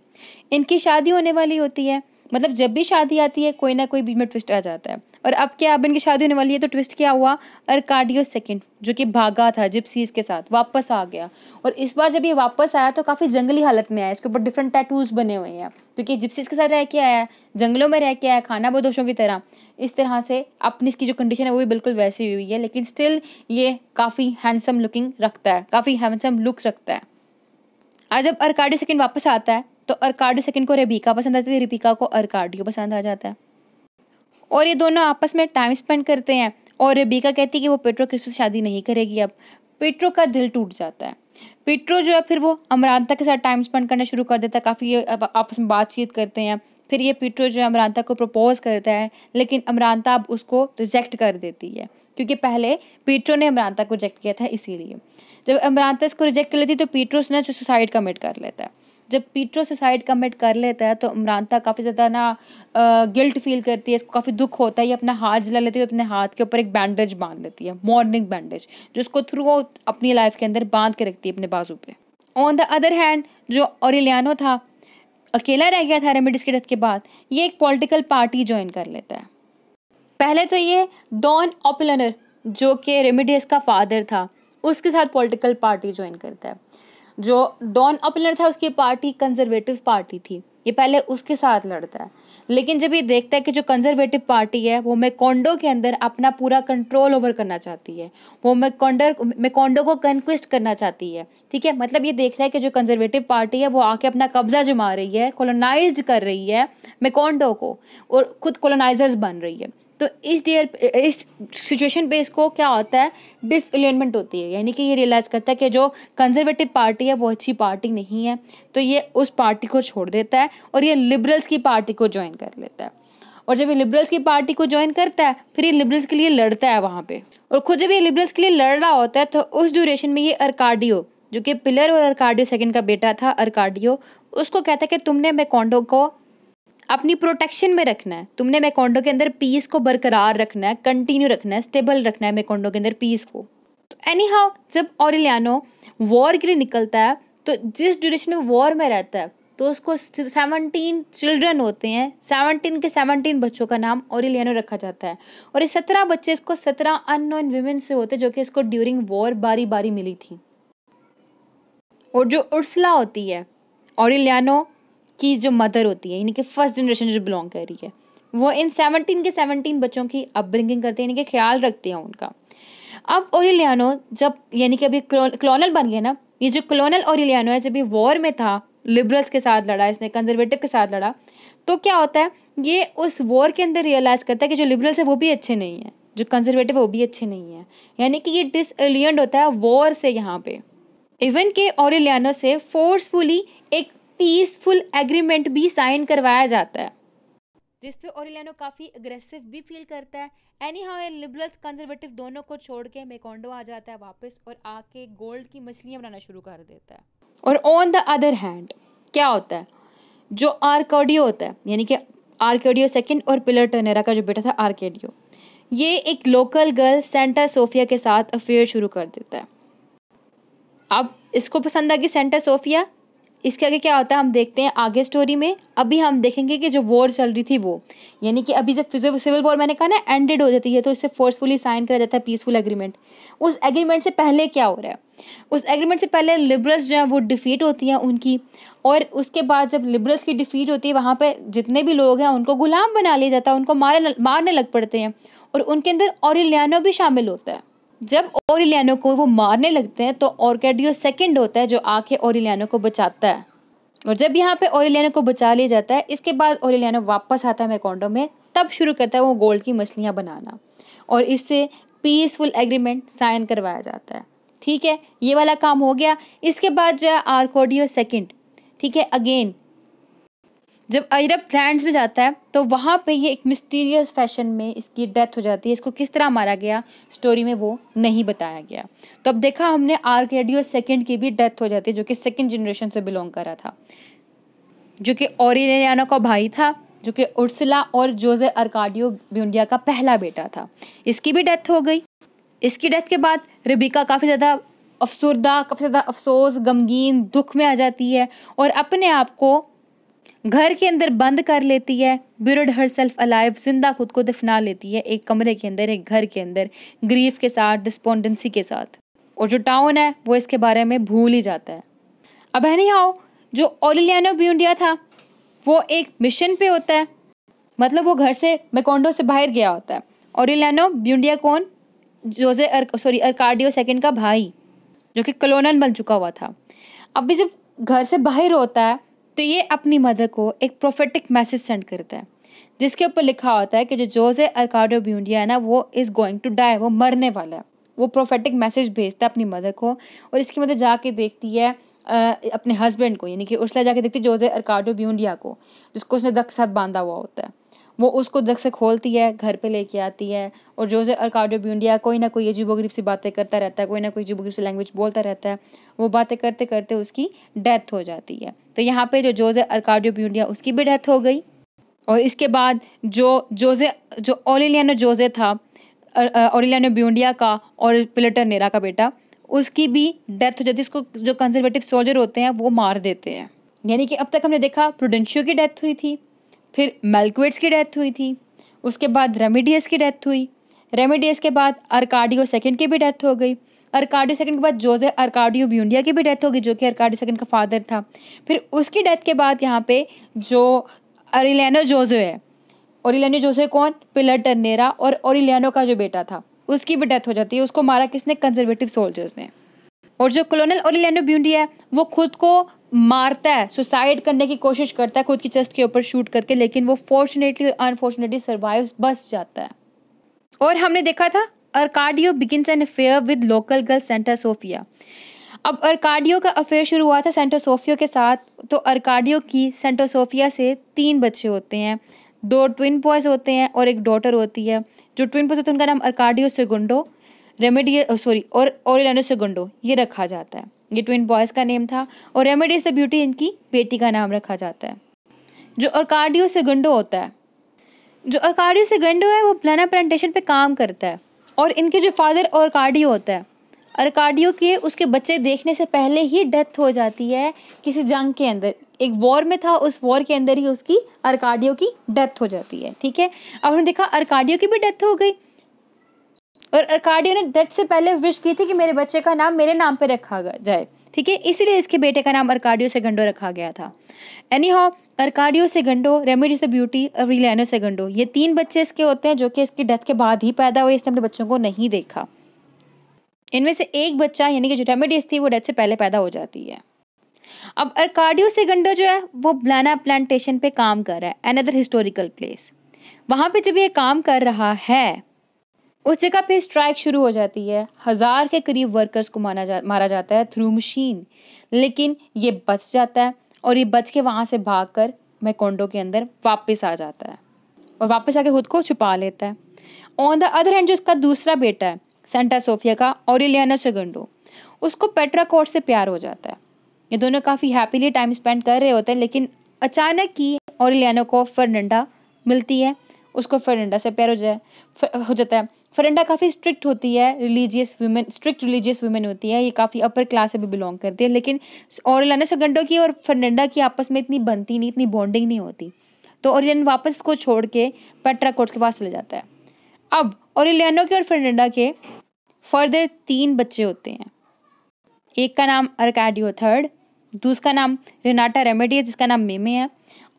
इनकी शादी होने वाली होती है मतलब जब भी शादी आती है कोई ना कोई बीच में ट्विस्ट आ जाता है और अब क्या अब इनकी शादी होने वाली है तो ट्विस्ट क्या हुआ अर्काडियो सेकेंड जो कि भागा था जिप्सीज के साथ वापस आ गया और इस बार जब ये वापस आया तो काफ़ी जंगली हालत में आया इसके ऊपर डिफरेंट टैटूज बने हुए हैं क्योंकि जिप्सीज के साथ रह के आया जंगलों में रह के आया खाना बदोशों की तरह इस तरह से अपनी इसकी जो कंडीशन है वो भी बिल्कुल वैसी हुई है लेकिन स्टिल ये काफ़ी हैंडसम लुकिंग रखता है काफ़ी हैंडसम लुक्स रखता है आज जब अर्काडी सेकेंड वापस आता है तो अर्काडियो सेकंड को रेबिका पसंद आती है रिबिका को अर्काडियो पसंद आ जाता है और ये दोनों आपस में टाइम स्पेंड करते हैं और रेबिका कहती है कि वो पेट्रो क्रिस्ट से शादी नहीं करेगी अब पेट्रो का दिल टूट जाता है पेट्रो जो है फिर वो अमरांता के साथ टाइम स्पेंड करना शुरू कर देता है काफ़ी आपस में बातचीत करते हैं फिर ये पेट्रो जो है अमरांता को प्रपोज करता है लेकिन अमरांता अब उसको रिजेक्ट कर देती है क्योंकि पहले पीट्रो ने अमरांता को रिजेक्ट किया था इसीलिए जब अमरांता इसको रिजेक्ट कर लेती है तो पीट्रो उसने सुसाइड कमिट कर लेता है जब पीटरो सुसाइड कमिट कर लेता है तो उमरानता काफ़ी ज़्यादा ना गिल्ट फील करती है इसको काफ़ी दुख होता है ये अपना हाथ जला लेती है अपने हाथ के ऊपर एक बैंडेज बांध लेती है मॉर्निंग बैंडेज जो उसको थ्रू अपनी लाइफ के अंदर बांध के रखती है अपने बाजू पर ऑन द अदर हैंड जो ओरिलियानो था अकेला रह गया था रेमिडिस के डेथ के बाद ये एक पॉलिटिकल पार्टी ज्वाइन कर लेता है पहले तो ये डॉन ऑपलनर जो कि रेमिडियस का फादर था उसके साथ पॉलिटिकल पार्टी ज्वाइन करता है जो डॉन अपलर था उसकी पार्टी कंजर्वेटिव पार्टी थी ये पहले उसके साथ लड़ता है लेकिन जब ये देखता है कि जो कंजर्वेटिव पार्टी है वो मेकोंडो के अंदर अपना पूरा कंट्रोल ओवर करना चाहती है वो मेकोंडर मेकोंडो को कन्क्विस्ट करना चाहती है ठीक है मतलब ये देख रहा है कि जो कंजर्वेटिव पार्टी है वो आके अपना कब्जा जमा रही है कॉलोनाइज कर रही है मेकोंडो को और खुद कॉलोनाइजर्स बन रही है तो इस देयर इस सिचुएशन पे इसको क्या होता है डिसएलियनमेंट होती है यानी कि ये रियलाइज़ करता है कि जो कंजर्वेटिव पार्टी है वो अच्छी पार्टी नहीं है तो ये उस पार्टी को छोड़ देता है और ये लिबरल्स की पार्टी को ज्वाइन कर लेता है और जब ये लिबरल्स की पार्टी को ज्वाइन करता है फिर ये लिबरल्स के लिए लड़ता है वहाँ पर और खुद जब ये लिबरल्स के लिए लड़ रहा होता है तो उस ड्यूरेशन में ये अरकार्डियो जो कि पिलर और अरकार्डियो सेकेंड का बेटा था अरकार्डियो उसको कहता है कि तुमने मेकोंडो को अपनी प्रोटेक्शन में रखना है तुमने मेकोंडो के अंदर पीस को बरकरार रखना है कंटिन्यू रखना है स्टेबल रखना है मेकोंडो के अंदर पीस को तो एनी हाउ जब ऑरिलियानो वॉर के लिए निकलता है तो जिस ड्यूरेशन में वॉर में रहता है तो उसको सेवनटीन चिल्ड्रन होते हैं सेवनटीन के सेवनटीन बच्चों का नाम ओरिलियानो रखा जाता है और ये सत्रह बच्चे इसको सत्रह अननोन वीमेन से होते जो कि इसको ड्यूरिंग वॉर बारी बारी मिली थी और जो उर्सला होती है ओरिलियानो की जो मदर होती है यानी कि फर्स्ट जनरेशन जो बिलोंग कर रही है वो इन सेवनटीन के सेवनटीन बच्चों की अपब्रिंगिंग करते हैं यानी कि ख्याल रखते हैं उनका अब ओरिलियानो जब यानी कि अभी क्लोनल बन गया ना ये जो क्लोनल ओरिलियानो है जब ये वॉर में था लिबरल्स के साथ लड़ा इसने कंजर्वेटिव के साथ लड़ा तो क्या होता है ये उस वॉर के अंदर रियलाइज़ करता है कि जो लिबरल्स है वो भी अच्छे नहीं हैं जो कंजर्वेटिव है वो भी अच्छे नहीं हैं यानी कि ये डिसअलियड होता है वॉर से यहाँ पे इवन के ओरिलियानो से फोर्सफुली पीसफुल एग्रीमेंट भी साइन करवाया जाता है जिस पे ओरिलेनो काफ़ी अग्रेसिव भी फील करता है एनी हाउ लिबरल्स कंजर्वेटिव दोनों को छोड़ के मेकोंडो आ जाता है वापस और आके गोल्ड की मछलियाँ बनाना शुरू कर देता है और ऑन द अदर हैंड क्या होता है जो आर्कोडियो होता है यानी कि आर्कोडियो सेकंड और पिलर टनेरा का जो बेटा था आर्केडियो ये एक लोकल गर्ल सेंटा सोफिया के साथ अफेयर शुरू कर देता है अब इसको पसंद आ गई सेंटा सोफिया इसके आगे क्या होता है हम देखते हैं आगे स्टोरी में अभी हम देखेंगे कि जो वॉर चल रही थी वो यानी कि अभी जब सिविल वॉर मैंने कहा ना एंडेड हो जाती है तो इससे फोर्सफुली साइन करा जाता है पीसफुल एग्रीमेंट उस एग्रीमेंट से पहले क्या हो रहा है उस एग्रीमेंट से पहले लिबरल्स जो हैं वो डिफ़ीट होती हैं उनकी और उसके बाद जब लिबरल्स की डिफ़ीट होती है वहाँ पर जितने भी लोग हैं उनको गुलाम बना लिया जाता है उनको मारने लग पड़ते हैं और उनके अंदर और भी शामिल होता है जब ओरिलियानो को वो मारने लगते हैं तो ऑर्कैडियो सेकंड होता है जो आके ओरिलियानो को बचाता है और जब यहाँ पे ओरिलियानो को बचा लिया जाता है इसके बाद ओरिलियानो वापस आता है मैकोंडो में तब शुरू करता है वो गोल्ड की मछलियाँ बनाना और इससे पीसफुल एग्रीमेंट साइन करवाया जाता है ठीक है ये वाला काम हो गया इसके बाद जो है आर्कोडियो सेकेंड ठीक है अगेन जब अरब लैंड्स में जाता है तो वहाँ पे ये एक मिस्टीरियस फैशन में इसकी डेथ हो जाती है इसको किस तरह मारा गया स्टोरी में वो नहीं बताया गया तो अब देखा हमने आर्केडियो सेकेंड की भी डेथ हो जाती है जो कि सेकेंड जनरेशन से बिलोंग कर रहा था जो कि और का भाई था जो कि उर्सला और जोजे अर्काडियो ब्यूंडिया का पहला बेटा था इसकी भी डेथ हो गई इसकी डेथ के बाद रिबिका काफ़ी ज़्यादा अफसरदा काफ़ी ज़्यादा अफसोस गमगीन दुख में आ जाती है और अपने आप को घर के अंदर बंद कर लेती है बिरड हर सेल्फ अलाइव जिंदा खुद को दफना लेती है एक कमरे के अंदर एक घर के अंदर ग्रीफ के साथ डिस्पोंडेंसी के साथ और जो टाउन है वो इसके बारे में भूल ही जाता है अब है नहीं आओ जो ओलियानो ब्यूंडिया था वो एक मिशन पे होता है मतलब वो घर से मेकोंडो से बाहर गया होता है ओरिलानो ब्यूंडिया कौन जोजे अर, सॉरी अर्काडियो सेकंड का भाई जो कि कलोनल बन चुका हुआ था अब भी जब घर से बाहर होता है तो ये अपनी मदर को एक प्रोफेटिक मैसेज सेंड करता है जिसके ऊपर लिखा होता है कि जो जोजे अर्काडो ब्यूंडिया है ना वो इज़ गोइंग टू डाई वो मरने वाला है वो प्रोफेटिक मैसेज भेजता है अपनी मदर को और इसकी मदर जाके देखती है आ, अपने हस्बैंड को यानी कि उसला जाके देखती है जोजे अरकाडो ब्यूंडिया को जिसको उसने दख साथ बांधा हुआ होता है वो उसको दख से खोलती है घर पे लेके आती है और जोजे अरकाडो ब्यूंडिया कोई ना कोई ये गरीब सी बातें करता रहता है कोई ना कोई अजीबो सी लैंग्वेज बोलता रहता है वो बातें करते करते उसकी डेथ हो जाती है तो यहाँ पे जो जोजे अर्काडियो ब्यूडिया उसकी भी डेथ हो गई और इसके बाद जो जोजे जो ओलिलियनो जोजे था ओलिलियनो ब्यूडिया का और पिलेटर नेरा का बेटा उसकी भी डेथ हो जाती है इसको जो कंजर्वेटिव सोल्जर होते हैं वो मार देते हैं यानी कि अब तक हमने देखा प्रोडेंशियो की डेथ हुई थी फिर मेल्कवेट्स की डेथ हुई थी उसके बाद रेमिडियस की डेथ हुई रेमिडियस के बाद आर्काडियो सेकेंड की भी डेथ हो गई अरकाडियो सेकंड के बाद जोजे अरकाडियो ब्यूंडिया की भी डेथ होगी जो कि अरकाडियो सेकंड का फादर था फिर उसकी डेथ के बाद यहाँ पे जो अरिलेनो जोजो है ओरिलेनो जोजो कौन पिलर टर्नेरा और ओरिलेनो का जो बेटा था उसकी भी डेथ हो जाती है उसको मारा किसने कंजर्वेटिव सोल्जर्स ने और जो कलोनल ओरिलेनो ब्यूंडिया है वो खुद को मारता है सुसाइड करने की कोशिश करता है खुद की चेस्ट के ऊपर शूट करके लेकिन वो फॉर्चुनेटली अनफॉर्चुनेटली सर्वाइव बस जाता है और हमने देखा था Arcadio begins an affair with local girl Santa Sofia अब अर्काडियो का अफेयर शुरू हुआ था सेंटर सोफिया के साथ तो अर्काडियो की सेंटर सोफिया से तीन बच्चे होते हैं दो ट्विन बॉयज़ होते हैं और एक डॉटर होती है जो ट्विन बॉयज़ होते हैं उनका नाम अर्काडियो सेगुंडो रेमेडिय सॉरी और ओरिलानो सेगुंडो ये रखा जाता है ये ट्विन बॉयज़ का नेम था और रेमेडियस द ब्यूटी इनकी बेटी का नाम रखा जाता है जो अर्काडियो सेगुंडो होता है जो अर्काडियो सेगुंडो है वो प्लाना प्लानेशन पर काम करता है और इनके जो फादर कार्डियो होता है अरकाडियो के उसके बच्चे देखने से पहले ही डेथ हो जाती है किसी जंग के अंदर एक वॉर में था उस वॉर के अंदर ही उसकी अरकार्डियो की डेथ हो जाती है ठीक है अब हमने देखा अरकार्डियो की भी डेथ हो गई और अरकार्डियो ने डेथ से पहले विश की थी कि मेरे बच्चे का नाम मेरे नाम पे रखा जाए ठीक है इसीलिए इसके बेटे का नाम अर्काडियो से गंडो रखा गया था एनी हाउ अर्काडियो से गंडो रेमिड द ब्यूटी और से गंडो ये तीन बच्चे इसके होते हैं जो कि इसकी डेथ के बाद ही पैदा हुए इसने अपने बच्चों को नहीं देखा इनमें से एक बच्चा यानी कि जो रेमेडीज थी वो डेथ से पहले पैदा हो जाती है अब अर्काडियो से गंडो जो है वो ब्लाना प्लांटेशन पे काम कर रहा है अनदर हिस्टोरिकल प्लेस वहाँ पे जब ये काम कर रहा है उस जगह पे स्ट्राइक शुरू हो जाती है हज़ार के करीब वर्कर्स को माना जा मारा जाता है थ्रू मशीन लेकिन ये बच जाता है और ये बच के वहाँ से भाग कर मैकोंडो के अंदर वापस आ जाता है और वापस आके खुद को छुपा लेता है ऑन द अदर हैंड जो उसका दूसरा बेटा है सेंटा सोफिया का और ऑरिलियाना सेगंडो उसको पेट्रा कोर्ट से प्यार हो जाता है ये दोनों काफ़ी हैप्पीली टाइम स्पेंड कर रहे होते हैं लेकिन अचानक ही ऑरिलियानो को फर्नंडा मिलती है उसको फरेंडा से प्यार हो जाए हो जाता है फरेंडा काफ़ी स्ट्रिक्ट होती है religious women strict religious women होती है ये काफ़ी अपर क्लास से भी बिलोंग करती है लेकिन और सगंडो की और फरेंडा की आपस में इतनी बनती नहीं इतनी बॉन्डिंग नहीं होती तो ओरियन वापस को छोड़ के पेट्रा कोर्ट के पास चले जाता है अब ओरिलियानो के और फर्नेंडा के फर्दर तीन बच्चे होते हैं एक का नाम अर्काडियो थर्ड दूसरा नाम रेनाटा रेमेडी है जिसका नाम मेमे है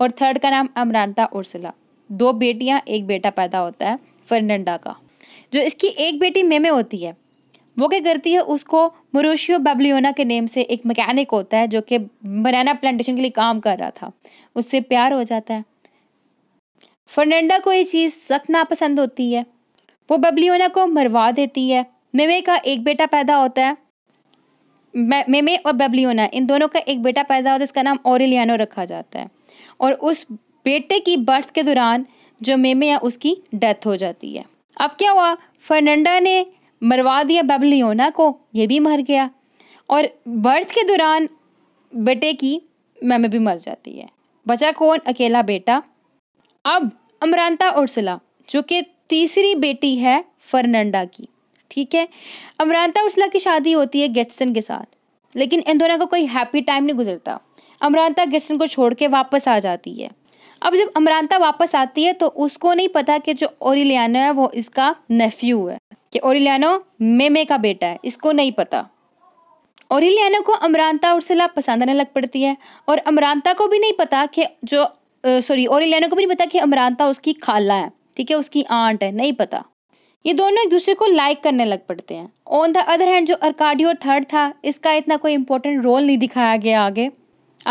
और थर्ड का नाम अमरानता उर्सला दो बेटियाँ एक बेटा पैदा होता है फर्नंडा का जो इसकी एक बेटी मेमे होती है वो क्या करती है उसको मोरूशियो बेबलियोना के नेम से एक मैकेनिक होता है जो कि बनाना प्लांटेशन के लिए काम कर रहा था उससे प्यार हो जाता है फर्नेंडा को ये चीज़ सख्त नापसंद होती है वो बेबलियोना को मरवा देती है मेमे का एक बेटा पैदा होता है मेमे और बेबलियोना इन दोनों का एक बेटा पैदा होता है इसका नाम ओरिलियानो रखा जाता है और उस बेटे की बर्थ के दौरान जो मेमे है उसकी डेथ हो जाती है अब क्या हुआ फर्नांडा ने मरवा दिया बेबलियोना को ये भी मर गया और बर्थ के दौरान बेटे की मेमे भी मर जाती है बचा कौन अकेला बेटा अब अमरांता उर्सला जो कि तीसरी बेटी है फर्नांडा की ठीक है अमरांता उर्सला की शादी होती है गेट्सन के साथ लेकिन इन दोनों का कोई हैप्पी टाइम नहीं गुजरता अमरांता गेट्सन को छोड़ के वापस आ जाती है अब जब अमरांता वापस आती है तो उसको नहीं पता कि जो ओरिलियानो है वो इसका नेफ्यू है कि ओरिलियानो मेमे का बेटा है इसको नहीं पता ओरिलियानो को अमरांता सिला पसंद आने लग पड़ती है और अमरांता को भी नहीं पता कि जो सॉरी ओरिलियानो को भी नहीं पता कि अमरांता उसकी खाला है ठीक है उसकी आंट है नहीं पता ये दोनों एक दूसरे को लाइक करने लग पड़ते हैं ऑन द अदर हैंड जो अर्काडियो थर्ड था इसका इतना कोई इंपॉर्टेंट रोल नहीं दिखाया गया आगे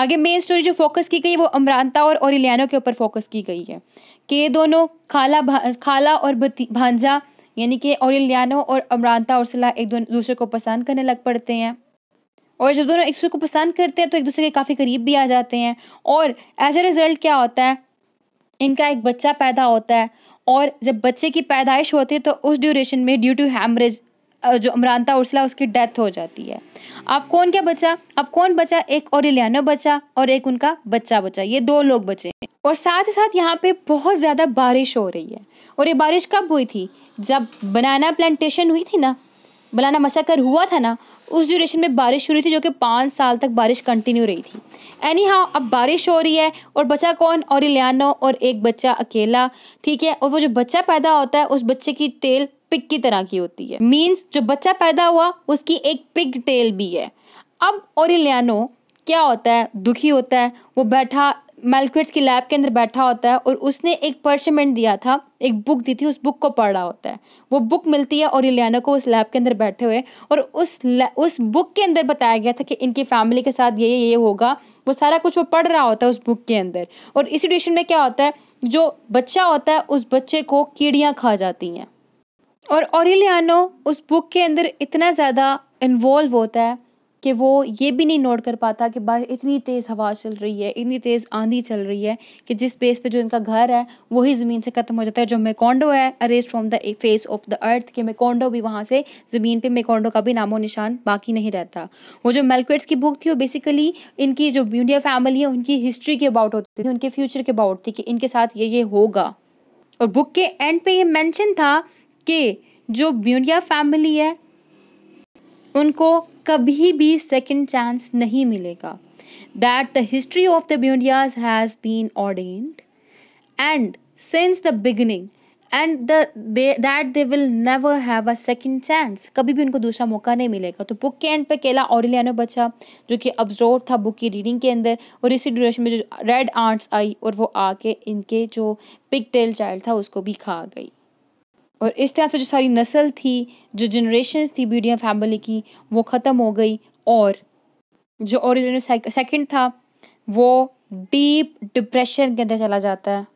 आगे मेन स्टोरी जो फोकस की गई वो अमरानता और ओरिलियानो के ऊपर फोकस की गई है कि दोनों खाला भा, खाला और भांजा यानी कि ओरिलियानो और अमरानता और सलाह एक दूसरे को पसंद करने लग पड़ते हैं और जब दोनों एक दूसरे को पसंद करते हैं तो एक दूसरे के काफ़ी करीब भी आ जाते हैं और एज ए रिज़ल्ट क्या होता है इनका एक बच्चा पैदा होता है और जब बच्चे की पैदाइश होती है तो उस ड्यूरेशन में ड्यू टू हैमरेज जो अमरानता उर्सला उसकी डेथ हो जाती है अब कौन क्या बचा अब कौन बचा एक और बचा और एक उनका बच्चा बचा ये दो लोग बचे और साथ ही साथ यहाँ पे बहुत ज़्यादा बारिश हो रही है और ये बारिश कब हुई थी जब बनाना प्लांटेशन हुई थी ना बनाना मसाकर हुआ था ना उस ड्यूरेशन में बारिश हो रही थी जो कि पाँच साल तक बारिश कंटिन्यू रही थी एनी हाँ अब बारिश हो रही है और बचा कौन और इलियानो और एक बच्चा अकेला ठीक है और वो जो बच्चा पैदा होता है उस बच्चे की टेल पिक की तरह की होती है मीन्स जो बच्चा पैदा हुआ उसकी एक पिक टेल भी है अब ओरिलियानो क्या होता है दुखी होता है वो बैठा मेलक्विट्स की लैब के अंदर बैठा होता है और उसने एक पर्चमेंट दिया था एक बुक दी थी उस बुक को पढ़ रहा होता है वो बुक मिलती है और इलियानो को उस लैब के अंदर बैठे हुए और उस उस बुक के अंदर बताया गया था कि इनकी फैमिली के साथ ये ये ये होगा वो सारा कुछ वो पढ़ रहा होता है उस बुक के अंदर और इस सिचुएशन में क्या होता है जो बच्चा होता है उस बच्चे को कीड़ियाँ खा जाती हैं और औरिलियानो उस बुक के अंदर इतना ज़्यादा इन्वॉल्व होता है कि वो ये भी नहीं नोट कर पाता कि बाहर इतनी तेज़ हवा चल रही है इतनी तेज़ आंधी चल रही है कि जिस बेस पे जो इनका घर है वही ज़मीन से ख़त्म हो जाता है जो मेकोंडो है erased from the face of the earth कि मेकोंडो भी वहाँ से ज़मीन पे मेकोंडो का भी नामो निशान बाकी नहीं रहता वो जो मेलकुट्स की बुक थी वो बेसिकली इनकी जो मीडिया फैमिली है उनकी हिस्ट्री के अबाउट होती थी उनके फ्यूचर के अबाउट थी कि इनके साथ ये ये होगा और बुक के एंड पे ये मैंशन था कि जो ब्यूनिया फैमिली है उनको कभी भी सेकंड चांस नहीं मिलेगा that the history of the Buendias has been ordained and since the beginning and the that they will never have a second chance कभी भी उनको दूसरा मौका नहीं मिलेगा तो बुक के एंड पे केला ऑरिलियानो बचा जो कि अब्जोर्व था बुक की रीडिंग के अंदर और इसी ड्यूरेशन में जो रेड आर्ट्स आई और वो आके इनके जो पिक टेल चाइल्ड था उसको भी खा गई और इस तरह से जो सारी नस्ल थी जो जनरेशन थी बीडियम फैमिली की वो ख़त्म हो गई और जो ओरिजिनल सेकेंड था वो डीप डिप्रेशन के अंदर चला जाता है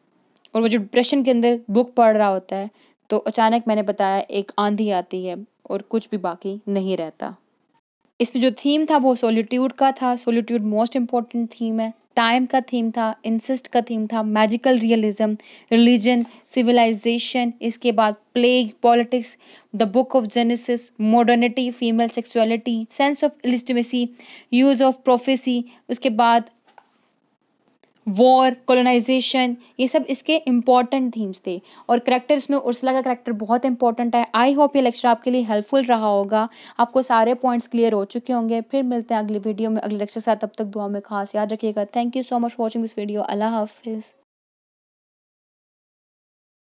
और वो जो डिप्रेशन के अंदर बुक पढ़ रहा होता है तो अचानक मैंने बताया एक आंधी आती है और कुछ भी बाकी नहीं रहता इसमें जो थीम था वो सोलिट्यूड का था सोलिट्यूड मोस्ट इम्पॉर्टेंट थीम है टाइम का थीम था इंसिस्ट का थीम था मैजिकल रियलिज्म रिलीजन सिविलाइजेशन इसके बाद plague politics the book of Genesis modernity female sexuality sense of illegitimacy use of prophecy उसके बाद वॉर कॉलोनाइजेशन ये सब इसके इंपॉर्टेंट थीम्स थे और करेक्टर इसमें उर्सला का करेक्टर बहुत इंपॉर्टेंट है आई होप ये लेक्चर आपके लिए हेल्पफुल रहा होगा आपको सारे पॉइंट्स क्लियर हो चुके होंगे फिर मिलते हैं अगली वीडियो में अगले लेक्चर के साथ तब तक दुआ में खास याद रखिएगा thank you so much watching this video अल्लाह हाफिज़